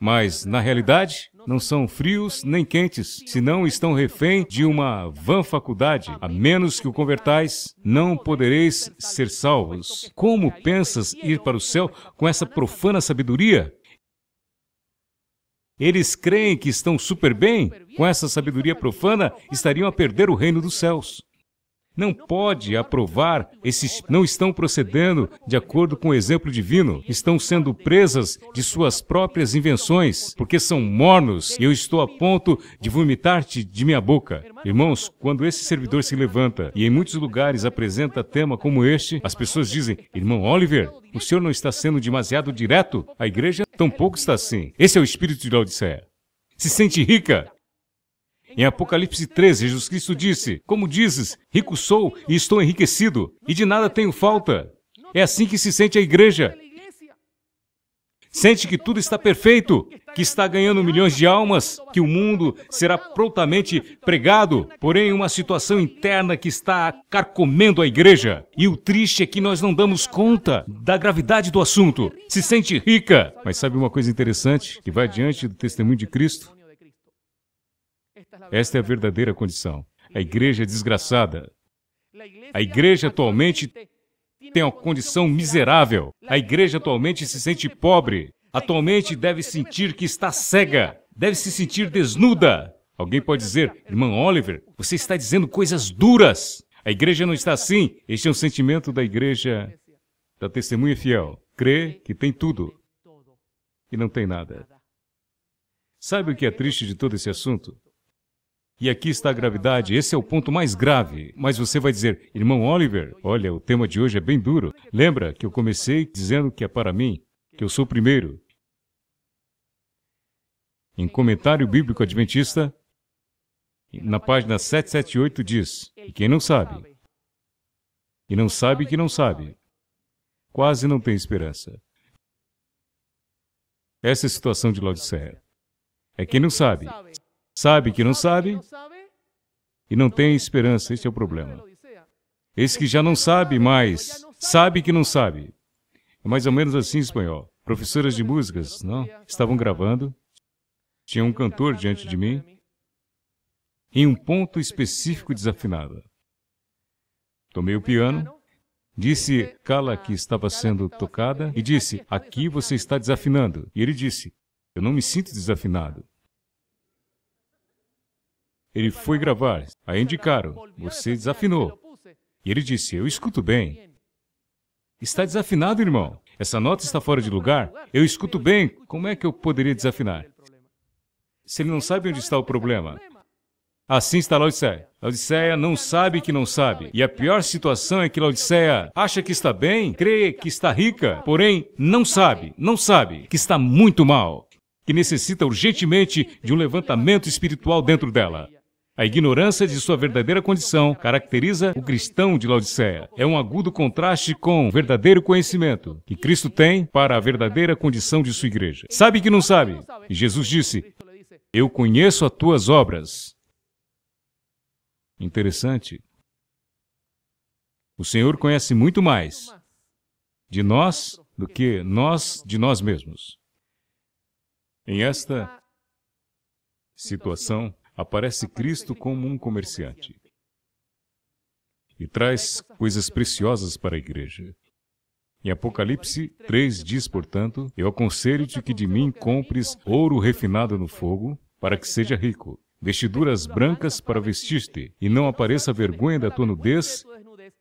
mas, na realidade, não são frios nem quentes, senão estão refém de uma vã faculdade. A menos que o convertais, não podereis ser salvos. Como pensas ir para o céu com essa profana sabedoria? Eles creem que estão super bem, com essa sabedoria profana estariam a perder o reino dos céus não pode aprovar, esses não estão procedendo de acordo com o exemplo divino, estão sendo presas de suas próprias invenções, porque são mornos e eu estou a ponto de vomitar-te de minha boca. Irmãos, quando esse servidor se levanta e em muitos lugares apresenta tema como este, as pessoas dizem: Irmão Oliver, o senhor não está sendo demasiado direto? A igreja tampouco está assim. Esse é o espírito de Laodiceia. Se sente rica, em Apocalipse 13, Jesus Cristo disse: Como dizes, rico sou e estou enriquecido, e de nada tenho falta. É assim que se sente a igreja. Sente que tudo está perfeito, que está ganhando milhões de almas, que o mundo será prontamente pregado, porém uma situação interna que está carcomendo a igreja. E o triste é que nós não damos conta da gravidade do assunto. Se sente rica, mas sabe uma coisa interessante que vai diante do testemunho de Cristo? Esta é a verdadeira condição. A igreja é desgraçada. A igreja atualmente tem uma condição miserável. A igreja atualmente se sente pobre. Atualmente deve sentir que está cega. Deve se sentir desnuda. Alguém pode dizer, irmã Oliver, você está dizendo coisas duras. A igreja não está assim. Este é um sentimento da igreja da testemunha fiel. Crê que tem tudo e não tem nada. Sabe o é que é triste de todo esse assunto? E aqui está a gravidade, esse é o ponto mais grave. Mas você vai dizer, irmão Oliver, olha, o tema de hoje é bem duro. Lembra que eu comecei dizendo que é para mim, que eu sou o primeiro. Em Comentário Bíblico Adventista, na página 778 diz, e quem não sabe, e não sabe que não sabe, quase não tem esperança. Essa é a situação de Laodiceia. É quem não sabe, Sabe que não sabe e não tem esperança, Esse é o problema. Esse que já não sabe mais, sabe que não sabe. É mais ou menos assim em espanhol. Professoras de músicas, não? Estavam gravando, tinha um cantor diante de mim, em um ponto específico desafinada. Tomei o piano, disse cala que estava sendo tocada e disse, aqui você está desafinando. E ele disse, eu não me sinto desafinado. Ele foi gravar, a indicaram, você desafinou. E ele disse, eu escuto bem. Está desafinado, irmão. Essa nota está fora de lugar. Eu escuto bem. Como é que eu poderia desafinar? Se ele não sabe onde está o problema. Assim está Laodiceia. Laodiceia não sabe que não sabe. E a pior situação é que Laodiceia acha que está bem, crê que está rica, porém não sabe, não sabe que está muito mal, que necessita urgentemente de um levantamento espiritual dentro dela. A ignorância de sua verdadeira condição caracteriza o cristão de Laodiceia. É um agudo contraste com o verdadeiro conhecimento que Cristo tem para a verdadeira condição de sua igreja. Sabe que não sabe? E Jesus disse: Eu conheço as tuas obras. Interessante. O Senhor conhece muito mais de nós do que nós de nós mesmos. Em esta situação, aparece Cristo como um comerciante e traz coisas preciosas para a igreja. Em Apocalipse 3 diz, portanto, Eu aconselho-te que de mim compres ouro refinado no fogo, para que seja rico, vestiduras brancas para vestir-te, e não apareça vergonha da tua nudez,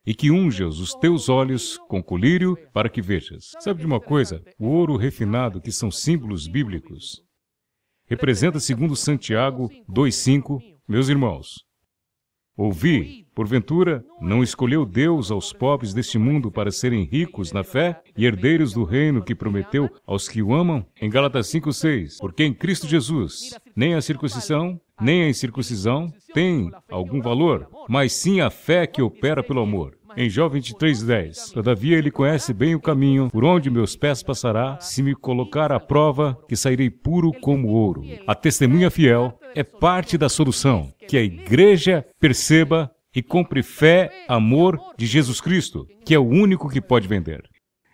e que unjas os teus olhos com colírio para que vejas. Sabe de uma coisa? O ouro refinado, que são símbolos bíblicos, representa, segundo Santiago 2,5, meus irmãos. Ouvi, porventura, não escolheu Deus aos pobres deste mundo para serem ricos na fé e herdeiros do reino que prometeu aos que o amam? Em Gálatas 5,6, porque em Cristo Jesus, nem a circuncisão, nem a incircuncisão tem algum valor, mas sim a fé que opera pelo amor em Jó 23:10. Todavia ele conhece bem o caminho por onde meus pés passará, se me colocar à prova, que sairei puro como ouro. A testemunha fiel é parte da solução, que a igreja perceba e compre fé, amor de Jesus Cristo, que é o único que pode vender.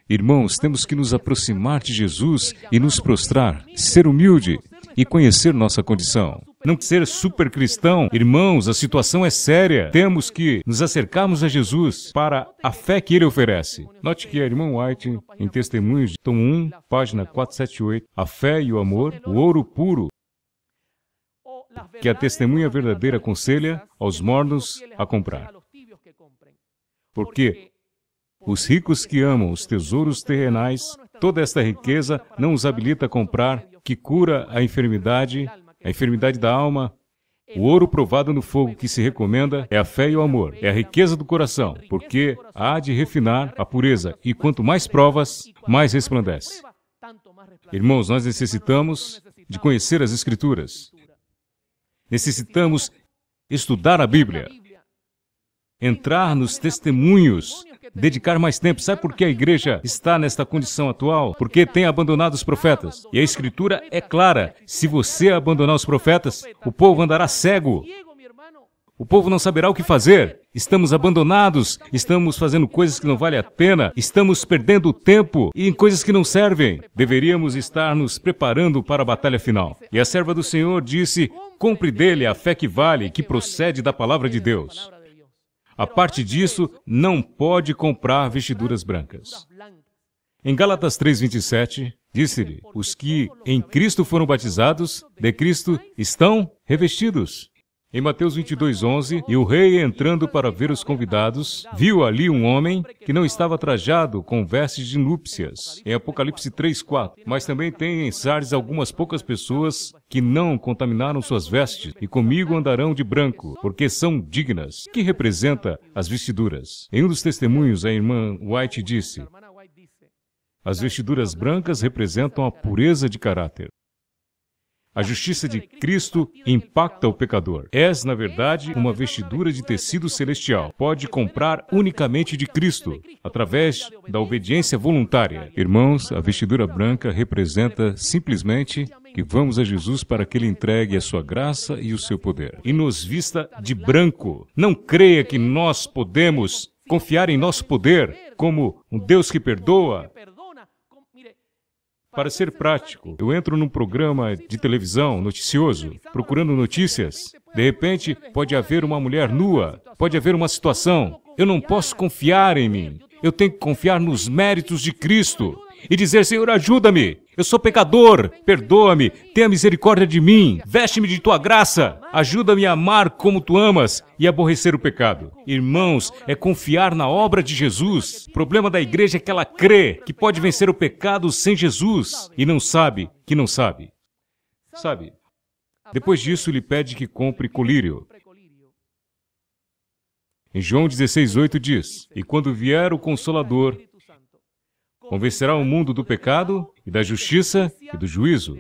Irmãos, temos que nos aproximar de Jesus e nos prostrar, ser humilde e conhecer nossa condição não ser super cristão. Irmãos, a situação é séria. Temos que nos acercarmos a Jesus para a fé que ele oferece. Note que a é irmã White, em Testemunhos, de tom 1, página 478, A Fé e o Amor, o Ouro Puro, que a testemunha verdadeira aconselha aos mornos a comprar. Porque os ricos que amam os tesouros terrenais, toda esta riqueza não os habilita a comprar, que cura a enfermidade a enfermidade da alma, o ouro provado no fogo que se recomenda é a fé e o amor, é a riqueza do coração, porque há de refinar a pureza, e quanto mais provas, mais resplandece. Irmãos, nós necessitamos de conhecer as Escrituras. Necessitamos estudar a Bíblia, entrar nos testemunhos dedicar mais tempo. Sabe por que a igreja está nesta condição atual? Porque tem abandonado os profetas. E a escritura é clara: se você abandonar os profetas, o povo andará cego. O povo não saberá o que fazer. Estamos abandonados, estamos fazendo coisas que não valem a pena, estamos perdendo tempo em coisas que não servem. Deveríamos estar nos preparando para a batalha final. E a serva do Senhor disse: Compre dele a fé que vale, que procede da palavra de Deus. A parte disso, não pode comprar vestiduras brancas. Em Gálatas 3:27, disse-lhe: Os que em Cristo foram batizados, de Cristo estão revestidos. Em Mateus 22:11, e o rei entrando para ver os convidados, viu ali um homem que não estava trajado com vestes de núpcias. Em Apocalipse 3:4. Mas também tem em Sardes algumas poucas pessoas que não contaminaram suas vestes e comigo andarão de branco, porque são dignas, que representa as vestiduras. Em um dos testemunhos, a irmã White disse: As vestiduras brancas representam a pureza de caráter. A justiça de Cristo impacta o pecador. És, na verdade, uma vestidura de tecido celestial. Pode comprar unicamente de Cristo, através da obediência voluntária. Irmãos, a vestidura branca representa simplesmente que vamos a Jesus para que Ele entregue a sua graça e o seu poder. E nos vista de branco. Não creia que nós podemos confiar em nosso poder como um Deus que perdoa, para ser prático, eu entro num programa de televisão noticioso, procurando notícias. De repente, pode haver uma mulher nua, pode haver uma situação. Eu não posso confiar em mim. Eu tenho que confiar nos méritos de Cristo e dizer: Senhor, ajuda-me. Eu sou pecador, perdoa-me, tenha misericórdia de mim, veste-me de tua graça, ajuda-me a amar como tu amas e aborrecer o pecado. Irmãos, é confiar na obra de Jesus. O problema da igreja é que ela crê que pode vencer o pecado sem Jesus e não sabe que não sabe. Sabe? Depois disso, lhe pede que compre colírio. Em João 8 diz: E quando vier o Consolador, Convencerá o mundo do pecado e da justiça e do juízo.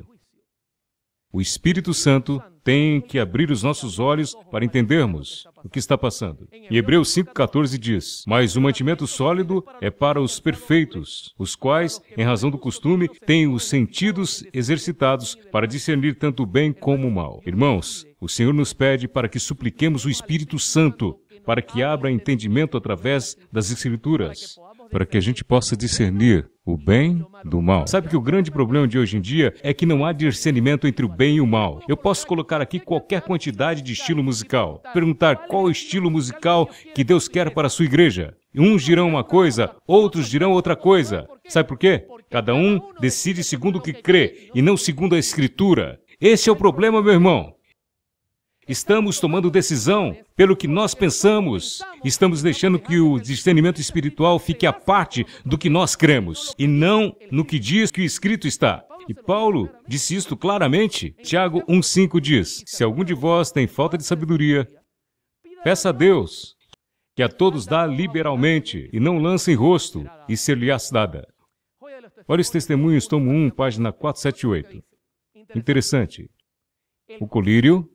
O Espírito Santo tem que abrir os nossos olhos para entendermos o que está passando. Em Hebreus 5,14 diz: Mas o mantimento sólido é para os perfeitos, os quais, em razão do costume, têm os sentidos exercitados para discernir tanto o bem como o mal. Irmãos, o Senhor nos pede para que supliquemos o Espírito Santo para que abra entendimento através das Escrituras, para que a gente possa discernir o bem do mal. Sabe que o grande problema de hoje em dia é que não há discernimento entre o bem e o mal. Eu posso colocar aqui qualquer quantidade de estilo musical, perguntar qual estilo musical que Deus quer para a sua igreja. Uns dirão uma coisa, outros dirão outra coisa. Sabe por quê? Cada um decide segundo o que crê e não segundo a Escritura. Esse é o problema, meu irmão. Estamos tomando decisão pelo que nós pensamos. Estamos deixando que o discernimento espiritual fique à parte do que nós cremos e não no que diz que o escrito está. E Paulo disse isto claramente. Tiago 1,5 diz: Se algum de vós tem falta de sabedoria, peça a Deus, que a todos dá liberalmente, e não lance em rosto, e ser lhe á dada. Olha os testemunhos, tomo 1, página 478. Interessante. O colírio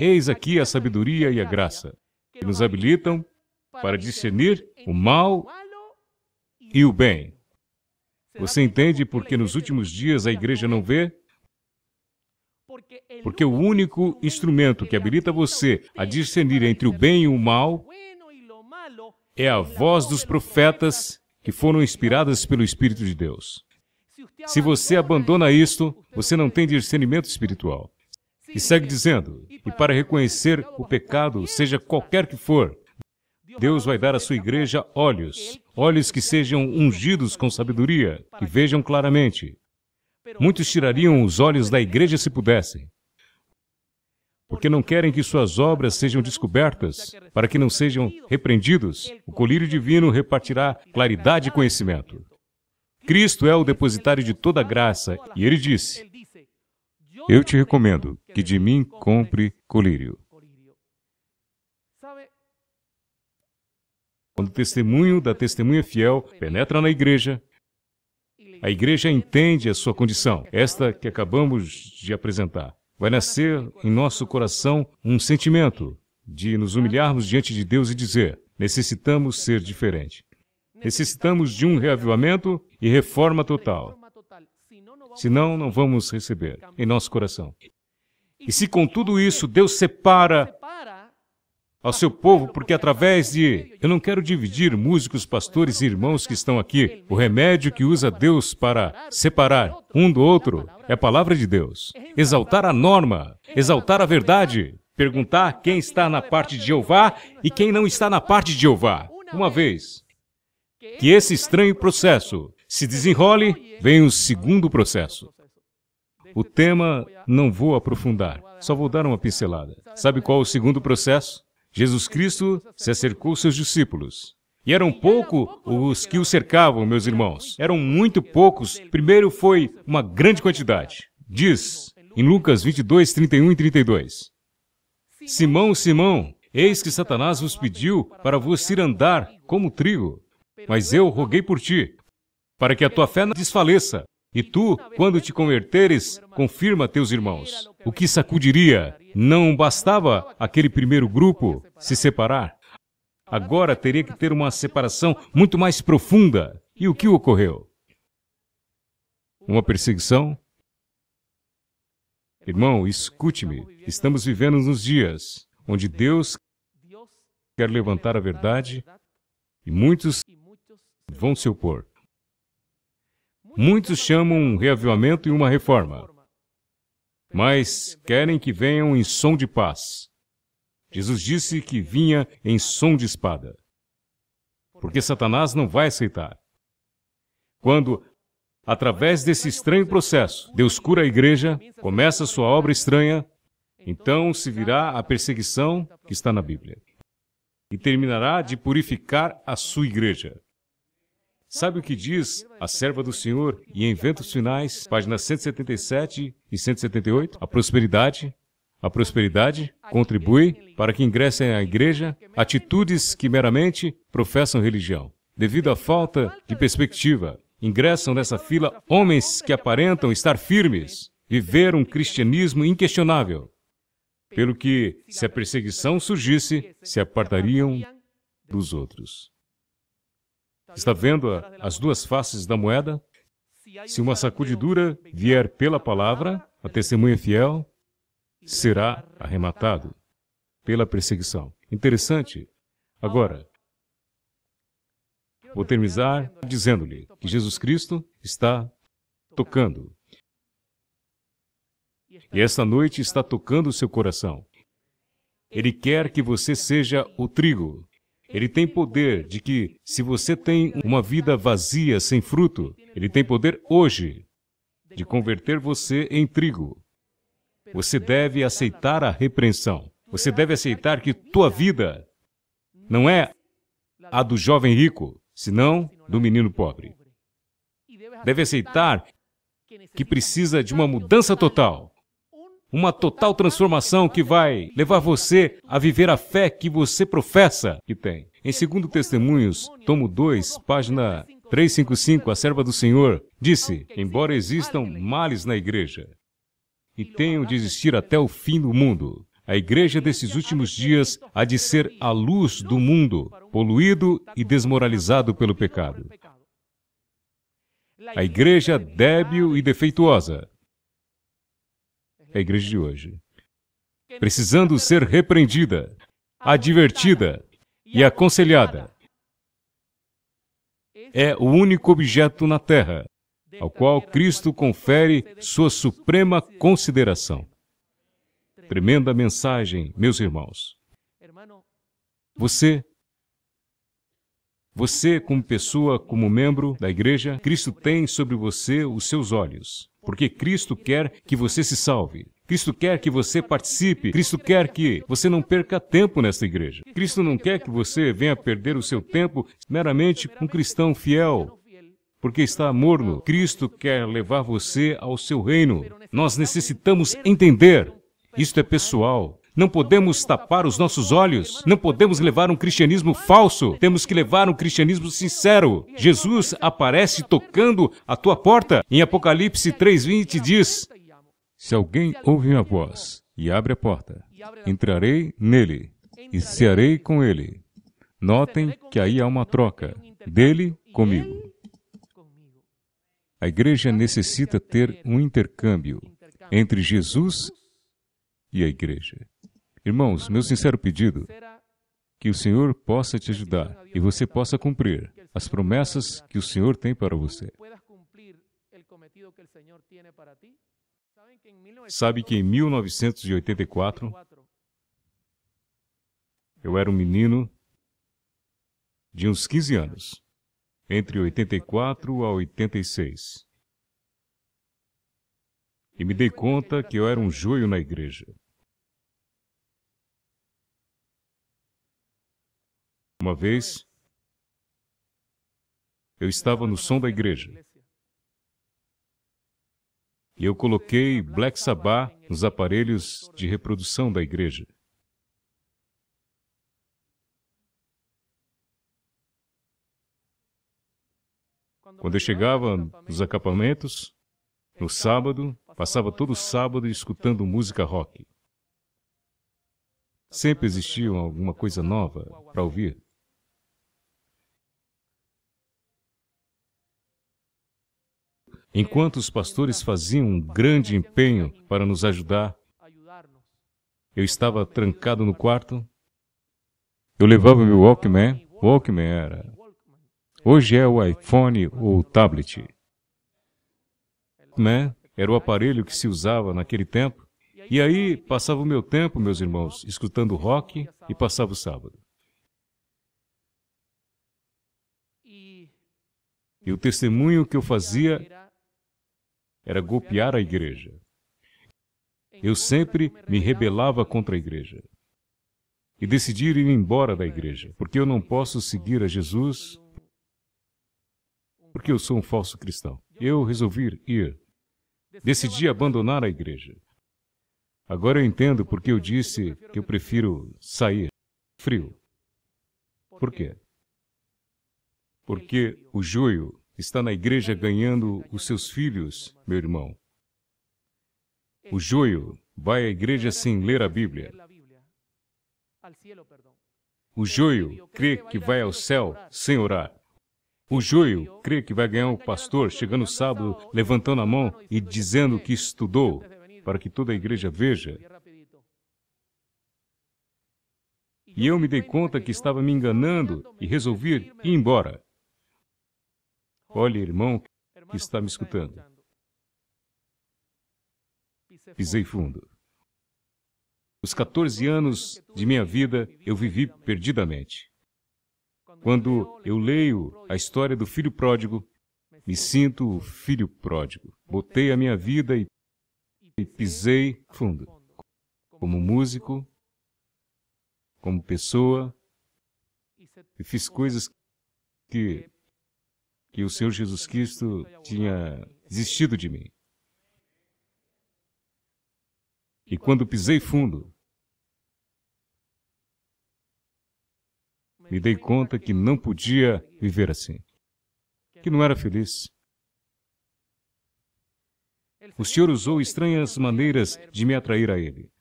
Eis aqui a sabedoria e a graça, que nos habilitam para discernir o mal e o bem. Você entende por que nos últimos dias a igreja não vê? Porque o único instrumento que habilita você a discernir entre o bem e o mal é a voz dos profetas que foram inspiradas pelo Espírito de Deus. Se você abandona isto, você não tem discernimento espiritual. E segue dizendo: E para reconhecer o pecado, seja qualquer que for, Deus vai dar à sua igreja olhos, olhos que sejam ungidos com sabedoria, que vejam claramente. Muitos tirariam os olhos da igreja se pudessem, porque não querem que suas obras sejam descobertas, para que não sejam repreendidos. O colírio divino repartirá claridade e conhecimento. Cristo é o depositário de toda graça, e ele disse: eu te recomendo que de mim compre colírio. Quando o testemunho da testemunha fiel penetra na igreja, a igreja entende a sua condição, esta que acabamos de apresentar. Vai nascer em nosso coração um sentimento de nos humilharmos diante de Deus e dizer: necessitamos ser diferente. Necessitamos de um reavivamento e reforma total senão não vamos receber em nosso coração. E se com tudo isso Deus separa ao seu povo, porque através de. Eu não quero dividir músicos, pastores e irmãos que estão aqui. O remédio que usa Deus para separar um do outro é a palavra de Deus. Exaltar a norma, exaltar a verdade, perguntar quem está na parte de Jeová e quem não está na parte de Jeová. Uma vez que esse estranho processo se desenrole, vem o segundo processo. O tema não vou aprofundar, só vou dar uma pincelada. Sabe qual é o segundo processo? Jesus Cristo se acercou seus discípulos. E eram pouco os que o cercavam, meus irmãos. Eram muito poucos. Primeiro foi uma grande quantidade. Diz em Lucas 22, 31 e 32. Simão, Simão, eis que Satanás vos pediu para vos ir andar como trigo, mas eu roguei por ti, para que a tua fé não desfaleça. E tu, quando te converteres, confirma teus irmãos. O que sacudiria? Não bastava aquele primeiro grupo se separar. Agora teria que ter uma separação muito mais profunda. E o que ocorreu? Uma perseguição? Irmão, escute-me. Estamos vivendo nos dias onde Deus quer levantar a verdade e muitos vão se opor. Muitos chamam um reavivamento e uma reforma, mas querem que venham em som de paz. Jesus disse que vinha em som de espada, porque Satanás não vai aceitar. Quando, através desse estranho processo, Deus cura a igreja, começa sua obra estranha, então se virá a perseguição que está na Bíblia e terminará de purificar a sua igreja. Sabe o que diz a serva do Senhor e em Ventos Finais, páginas 177 e 178? A prosperidade, a prosperidade contribui para que ingressem à igreja atitudes que meramente professam religião. Devido à falta de perspectiva, ingressam nessa fila homens que aparentam estar firmes, viver um cristianismo inquestionável. Pelo que, se a perseguição surgisse, se apartariam dos outros. Está vendo as duas faces da moeda? Se uma sacudidura vier pela palavra, a testemunha fiel será arrematado pela perseguição. Interessante. Agora, vou terminar dizendo-lhe que Jesus Cristo está tocando. E esta noite está tocando o seu coração. Ele quer que você seja o trigo ele tem poder de que, se você tem uma vida vazia, sem fruto, ele tem poder hoje de converter você em trigo. Você deve aceitar a repreensão. Você deve aceitar que tua vida não é a do jovem rico, senão do menino pobre. Deve aceitar que precisa de uma mudança total. Uma total transformação que vai levar você a viver a fé que você professa que tem. Em 2 Testemunhos, tomo 2, página 355, a serva do Senhor disse: Embora existam males na igreja e tenham de existir até o fim do mundo, a igreja desses últimos dias há de ser a luz do mundo, poluído e desmoralizado pelo pecado. A igreja débil e defeituosa a igreja de hoje, precisando ser repreendida, advertida e aconselhada. É o único objeto na terra ao qual Cristo confere sua suprema consideração. Tremenda mensagem, meus irmãos. Você você, como pessoa, como membro da igreja, Cristo tem sobre você os seus olhos, porque Cristo quer que você se salve. Cristo quer que você participe. Cristo quer que você não perca tempo nesta igreja. Cristo não quer que você venha perder o seu tempo meramente um cristão fiel, porque está morno. Cristo quer levar você ao seu reino. Nós necessitamos entender. Isto é pessoal. Não podemos tapar os nossos olhos. Não podemos levar um cristianismo falso. Temos que levar um cristianismo sincero. Jesus aparece tocando a tua porta. Em Apocalipse 3:20 diz: Se alguém ouve minha voz e abre a porta, entrarei nele e cearei com ele. Notem que aí há uma troca dele comigo. A igreja necessita ter um intercâmbio entre Jesus e a igreja. Irmãos, meu sincero pedido que o Senhor possa te ajudar e você possa cumprir as promessas que o Senhor tem para você. Sabe que em 1984 eu era um menino de uns 15 anos, entre 84 a 86. E me dei conta que eu era um joio na igreja. Uma vez, eu estava no som da igreja. E eu coloquei Black Sabbath nos aparelhos de reprodução da igreja. Quando eu chegava nos acampamentos, no sábado, passava todo sábado escutando música rock. Sempre existia alguma coisa nova para ouvir. Enquanto os pastores faziam um grande empenho para nos ajudar, eu estava trancado no quarto. Eu levava meu Walkman. Walkman era. Hoje é o iPhone ou o tablet. Walkman era o aparelho que se usava naquele tempo. E aí passava o meu tempo, meus irmãos, escutando rock e passava o sábado. E o testemunho que eu fazia era golpear a igreja. Eu sempre me rebelava contra a igreja e decidir ir embora da igreja, porque eu não posso seguir a Jesus, porque eu sou um falso cristão. Eu resolvi ir. Decidi abandonar a igreja. Agora eu entendo porque eu disse que eu prefiro sair frio. Por quê? Porque o joio está na igreja ganhando os seus filhos, meu irmão. O joio vai à igreja sem ler a Bíblia. O joio crê que vai ao céu sem orar. O joio crê que vai ganhar o pastor chegando sábado, levantando a mão e dizendo que estudou, para que toda a igreja veja. E eu me dei conta que estava me enganando e resolvi ir embora. Olha, irmão que está me escutando. Pisei fundo. Os 14 anos de minha vida eu vivi perdidamente. Quando eu leio a história do filho pródigo, me sinto o filho pródigo. Botei a minha vida e, e pisei fundo. Como músico, como pessoa, e fiz coisas que que o Senhor Jesus Cristo tinha desistido de mim. E quando pisei fundo, me dei conta que não podia viver assim, que não era feliz. O Senhor usou estranhas maneiras de me atrair a Ele.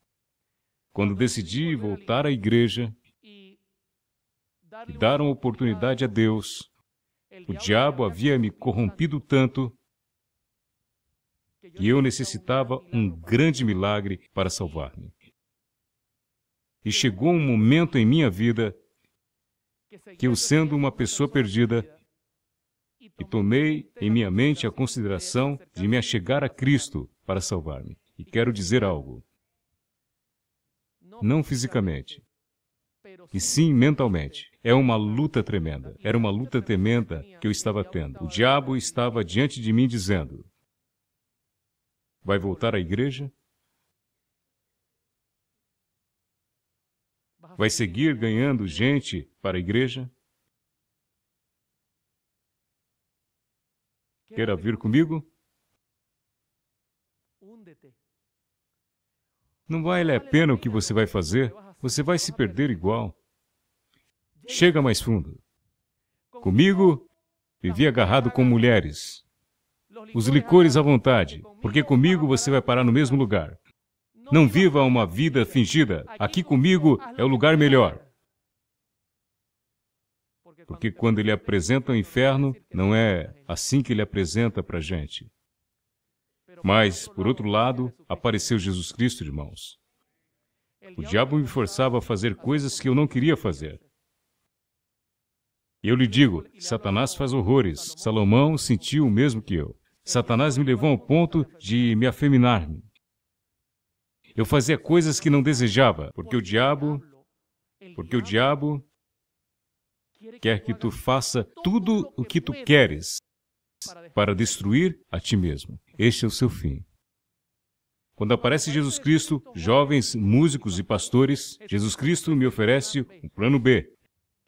Quando decidi voltar à igreja e dar uma oportunidade a Deus, o diabo havia me corrompido tanto que eu necessitava um grande milagre para salvar-me. E chegou um momento em minha vida que eu, sendo uma pessoa perdida, e tomei em minha mente a consideração de me achegar a Cristo para salvar-me. E quero dizer algo. Não fisicamente, e sim mentalmente. É uma luta tremenda. Era uma luta tremenda que eu estava tendo. O diabo estava diante de mim dizendo: Vai voltar à igreja? Vai seguir né? ganhando gente para a igreja? Queira vir comigo? Não vale a pena o que você vai fazer? Você vai se perder igual. Chega mais fundo. Comigo, vivi agarrado com mulheres. Os licores à vontade, porque comigo você vai parar no mesmo lugar. Não viva uma vida fingida. Aqui comigo é o lugar melhor. Porque quando ele apresenta o inferno, não é assim que ele apresenta para a gente. Mas, por outro lado, apareceu Jesus Cristo, irmãos. O diabo me forçava a fazer coisas que eu não queria fazer. Eu lhe digo, Satanás faz horrores. Salomão sentiu o mesmo que eu. Satanás me levou ao ponto de me afeminar-me. Eu fazia coisas que não desejava, porque o diabo, porque o diabo quer que tu faça tudo o que tu queres para destruir a ti mesmo. Este é o seu fim. Quando aparece Jesus Cristo, jovens músicos e pastores, Jesus Cristo me oferece um plano B,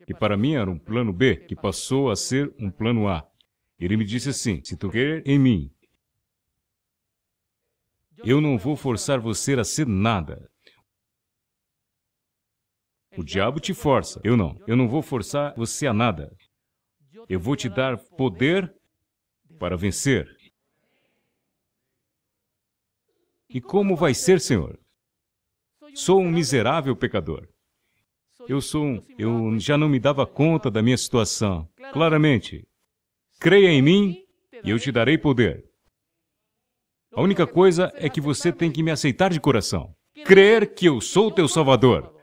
que para mim era um plano B, que passou a ser um plano A. Ele me disse assim: se tu querer em mim, eu não vou forçar você a ser nada. O diabo te força, eu não. Eu não vou forçar você a nada. Eu vou te dar poder para vencer. E como vai ser, Senhor? Sou um miserável pecador. Eu sou um, eu já não me dava conta da minha situação. Claramente, creia em mim e eu te darei poder. A única coisa é que você tem que me aceitar de coração. Crer que eu sou teu Salvador.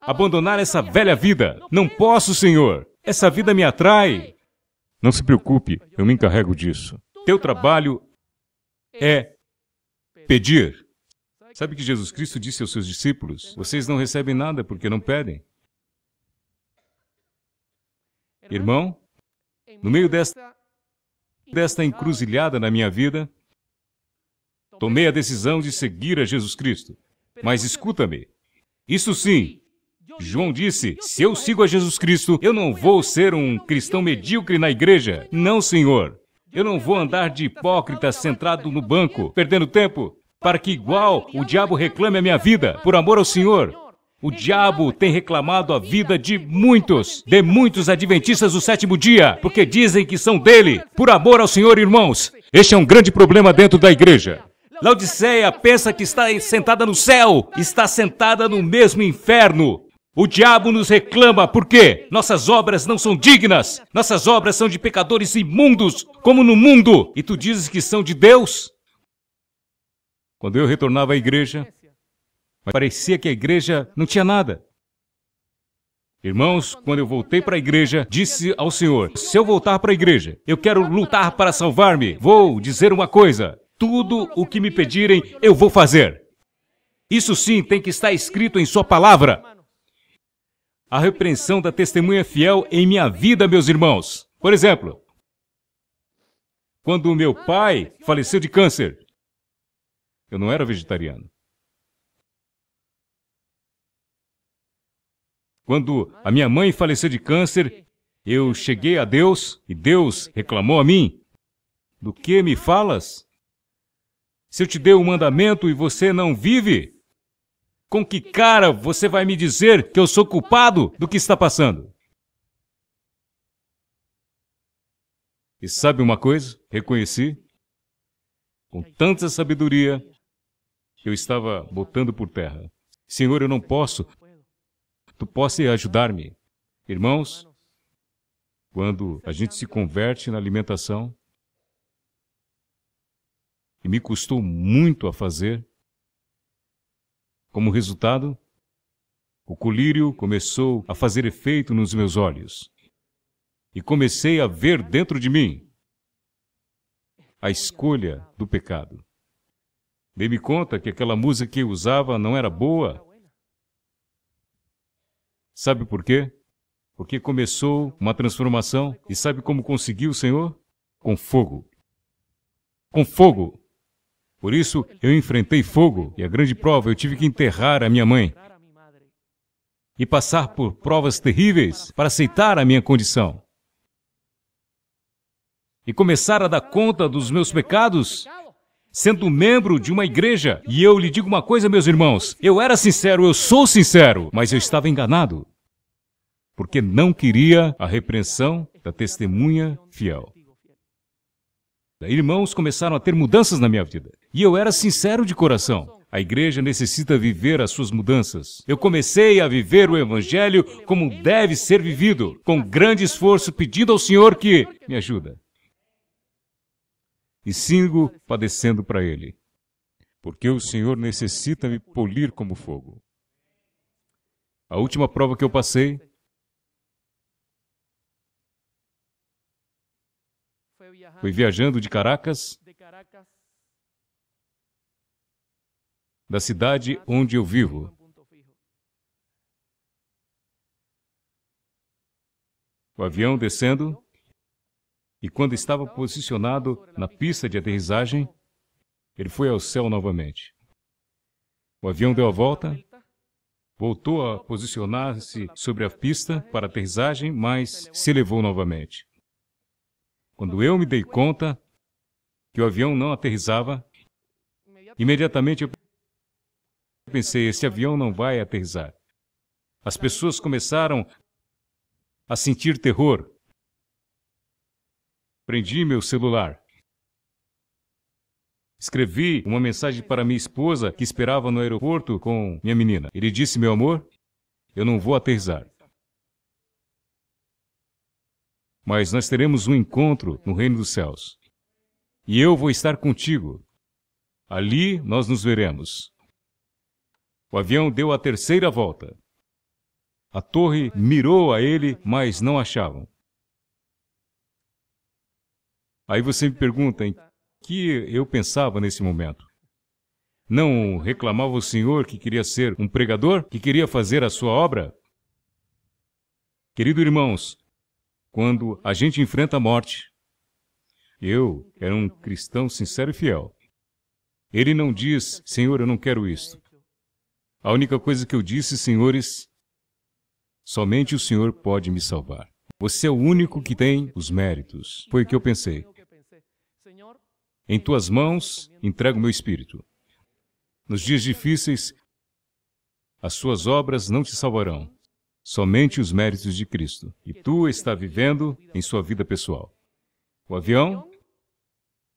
Abandonar essa velha vida. Não posso, Senhor. Essa vida me atrai. Não se preocupe, eu me encarrego disso. Teu trabalho é pedir. Sabe que Jesus Cristo disse aos seus discípulos, vocês não recebem nada porque não pedem. Irmão, no meio desta, desta encruzilhada na minha vida, tomei a decisão de seguir a Jesus Cristo. Mas escuta-me, isso sim, João disse, se eu sigo a Jesus Cristo, eu não vou ser um cristão medíocre na igreja. Não, senhor. Eu não vou andar de hipócrita centrado no banco, perdendo tempo, para que igual o diabo reclame a minha vida, por amor ao Senhor. O diabo tem reclamado a vida de muitos, de muitos adventistas do sétimo dia, porque dizem que são dele, por amor ao Senhor, irmãos. Este é um grande problema dentro da igreja. Laodiceia pensa que está sentada no céu, está sentada no mesmo inferno. O diabo nos reclama porque nossas obras não são dignas, nossas obras são de pecadores imundos, como no mundo, e tu dizes que são de Deus? Quando eu retornava à igreja, parecia que a igreja não tinha nada. Irmãos, quando eu voltei para a igreja, disse ao Senhor: Se eu voltar para a igreja, eu quero lutar para salvar-me. Vou dizer uma coisa: tudo o que me pedirem, eu vou fazer. Isso sim tem que estar escrito em Sua palavra a repreensão da testemunha fiel em minha vida, meus irmãos. Por exemplo, quando meu pai faleceu de câncer, eu não era vegetariano. Quando a minha mãe faleceu de câncer, eu cheguei a Deus e Deus reclamou a mim: Do que me falas? Se eu te dei o um mandamento e você não vive, com que cara você vai me dizer que eu sou culpado do que está passando? E sabe uma coisa? Reconheci, com tanta sabedoria, eu estava botando por terra. Senhor, eu não posso. Tu possa ajudar-me. Irmãos, quando a gente se converte na alimentação, e me custou muito a fazer, como resultado, o colírio começou a fazer efeito nos meus olhos. E comecei a ver dentro de mim a escolha do pecado. Dei-me conta que aquela música que eu usava não era boa. Sabe por quê? Porque começou uma transformação. E sabe como conseguiu o Senhor? Com fogo. Com fogo. Por isso, eu enfrentei fogo e a grande prova, eu tive que enterrar a minha mãe e passar por provas terríveis para aceitar a minha condição e começar a dar conta dos meus pecados sendo membro de uma igreja. E eu lhe digo uma coisa, meus irmãos, eu era sincero, eu sou sincero, mas eu estava enganado, porque não queria a repreensão da testemunha fiel. Daí, irmãos, começaram a ter mudanças na minha vida. E eu era sincero de coração. A igreja necessita viver as suas mudanças. Eu comecei a viver o Evangelho como deve ser vivido, com grande esforço, pedindo ao Senhor que me ajuda. E sigo padecendo para Ele, porque o Senhor necessita me polir como fogo. A última prova que eu passei foi viajando de Caracas da cidade onde eu vivo. O avião descendo, e quando estava posicionado na pista de aterrissagem, ele foi ao céu novamente. O avião deu a volta, voltou a posicionar-se sobre a pista para aterrissagem, mas se elevou novamente. Quando eu me dei conta que o avião não aterrissava, imediatamente eu pensei: esse avião não vai aterrizar. As pessoas começaram a sentir terror. Prendi meu celular. Escrevi uma mensagem para minha esposa que esperava no aeroporto com minha menina. Ele disse: Meu amor, eu não vou aterrizar. Mas nós teremos um encontro no reino dos céus. E eu vou estar contigo. Ali nós nos veremos. O avião deu a terceira volta. A torre mirou a ele, mas não achavam. Aí você me pergunta em que eu pensava nesse momento. Não reclamava o senhor que queria ser um pregador, que queria fazer a sua obra? Querido irmãos, quando a gente enfrenta a morte, eu era um cristão sincero e fiel. Ele não diz, Senhor, eu não quero isto. A única coisa que eu disse, senhores, somente o Senhor pode me salvar. Você é o único que tem os méritos. Foi o que eu pensei. Em tuas mãos entrego meu espírito. Nos dias difíceis, as suas obras não te salvarão, somente os méritos de Cristo. E tu está vivendo em sua vida pessoal. O avião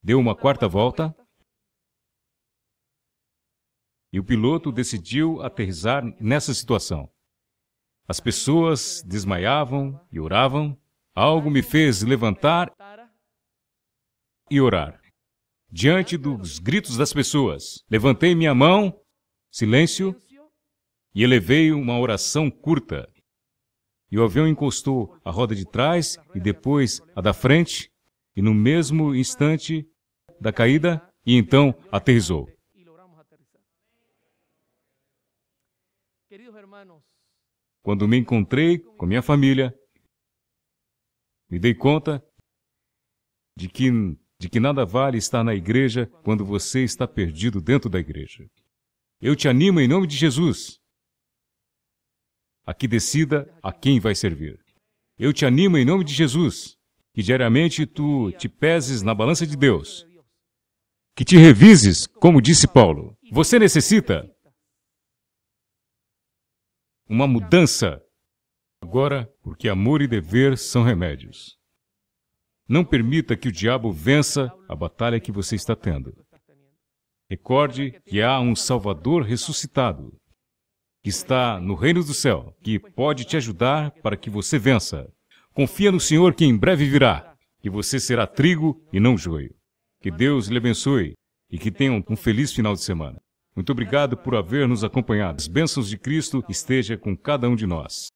deu uma quarta volta e o piloto decidiu aterrizar nessa situação. As pessoas desmaiavam e oravam. Algo me fez levantar e orar. Diante dos gritos das pessoas, levantei minha mão, silêncio, e elevei uma oração curta. E o avião encostou a roda de trás e depois a da frente, e no mesmo instante da caída, e então aterrizou. Quando me encontrei com minha família, me dei conta de que, de que nada vale estar na igreja quando você está perdido dentro da igreja. Eu te animo em nome de Jesus a que decida a quem vai servir. Eu te animo em nome de Jesus que diariamente tu te peses na balança de Deus, que te revises, como disse Paulo. Você necessita uma mudança. Agora, porque amor e dever são remédios. Não permita que o diabo vença a batalha que você está tendo. Recorde que há um Salvador ressuscitado, que está no reino do céu, que pode te ajudar para que você vença. Confia no Senhor que em breve virá, que você será trigo e não joio. Que Deus lhe abençoe e que tenha um feliz final de semana. Muito obrigado por haver nos acompanhado. As bênçãos de Cristo esteja com cada um de nós.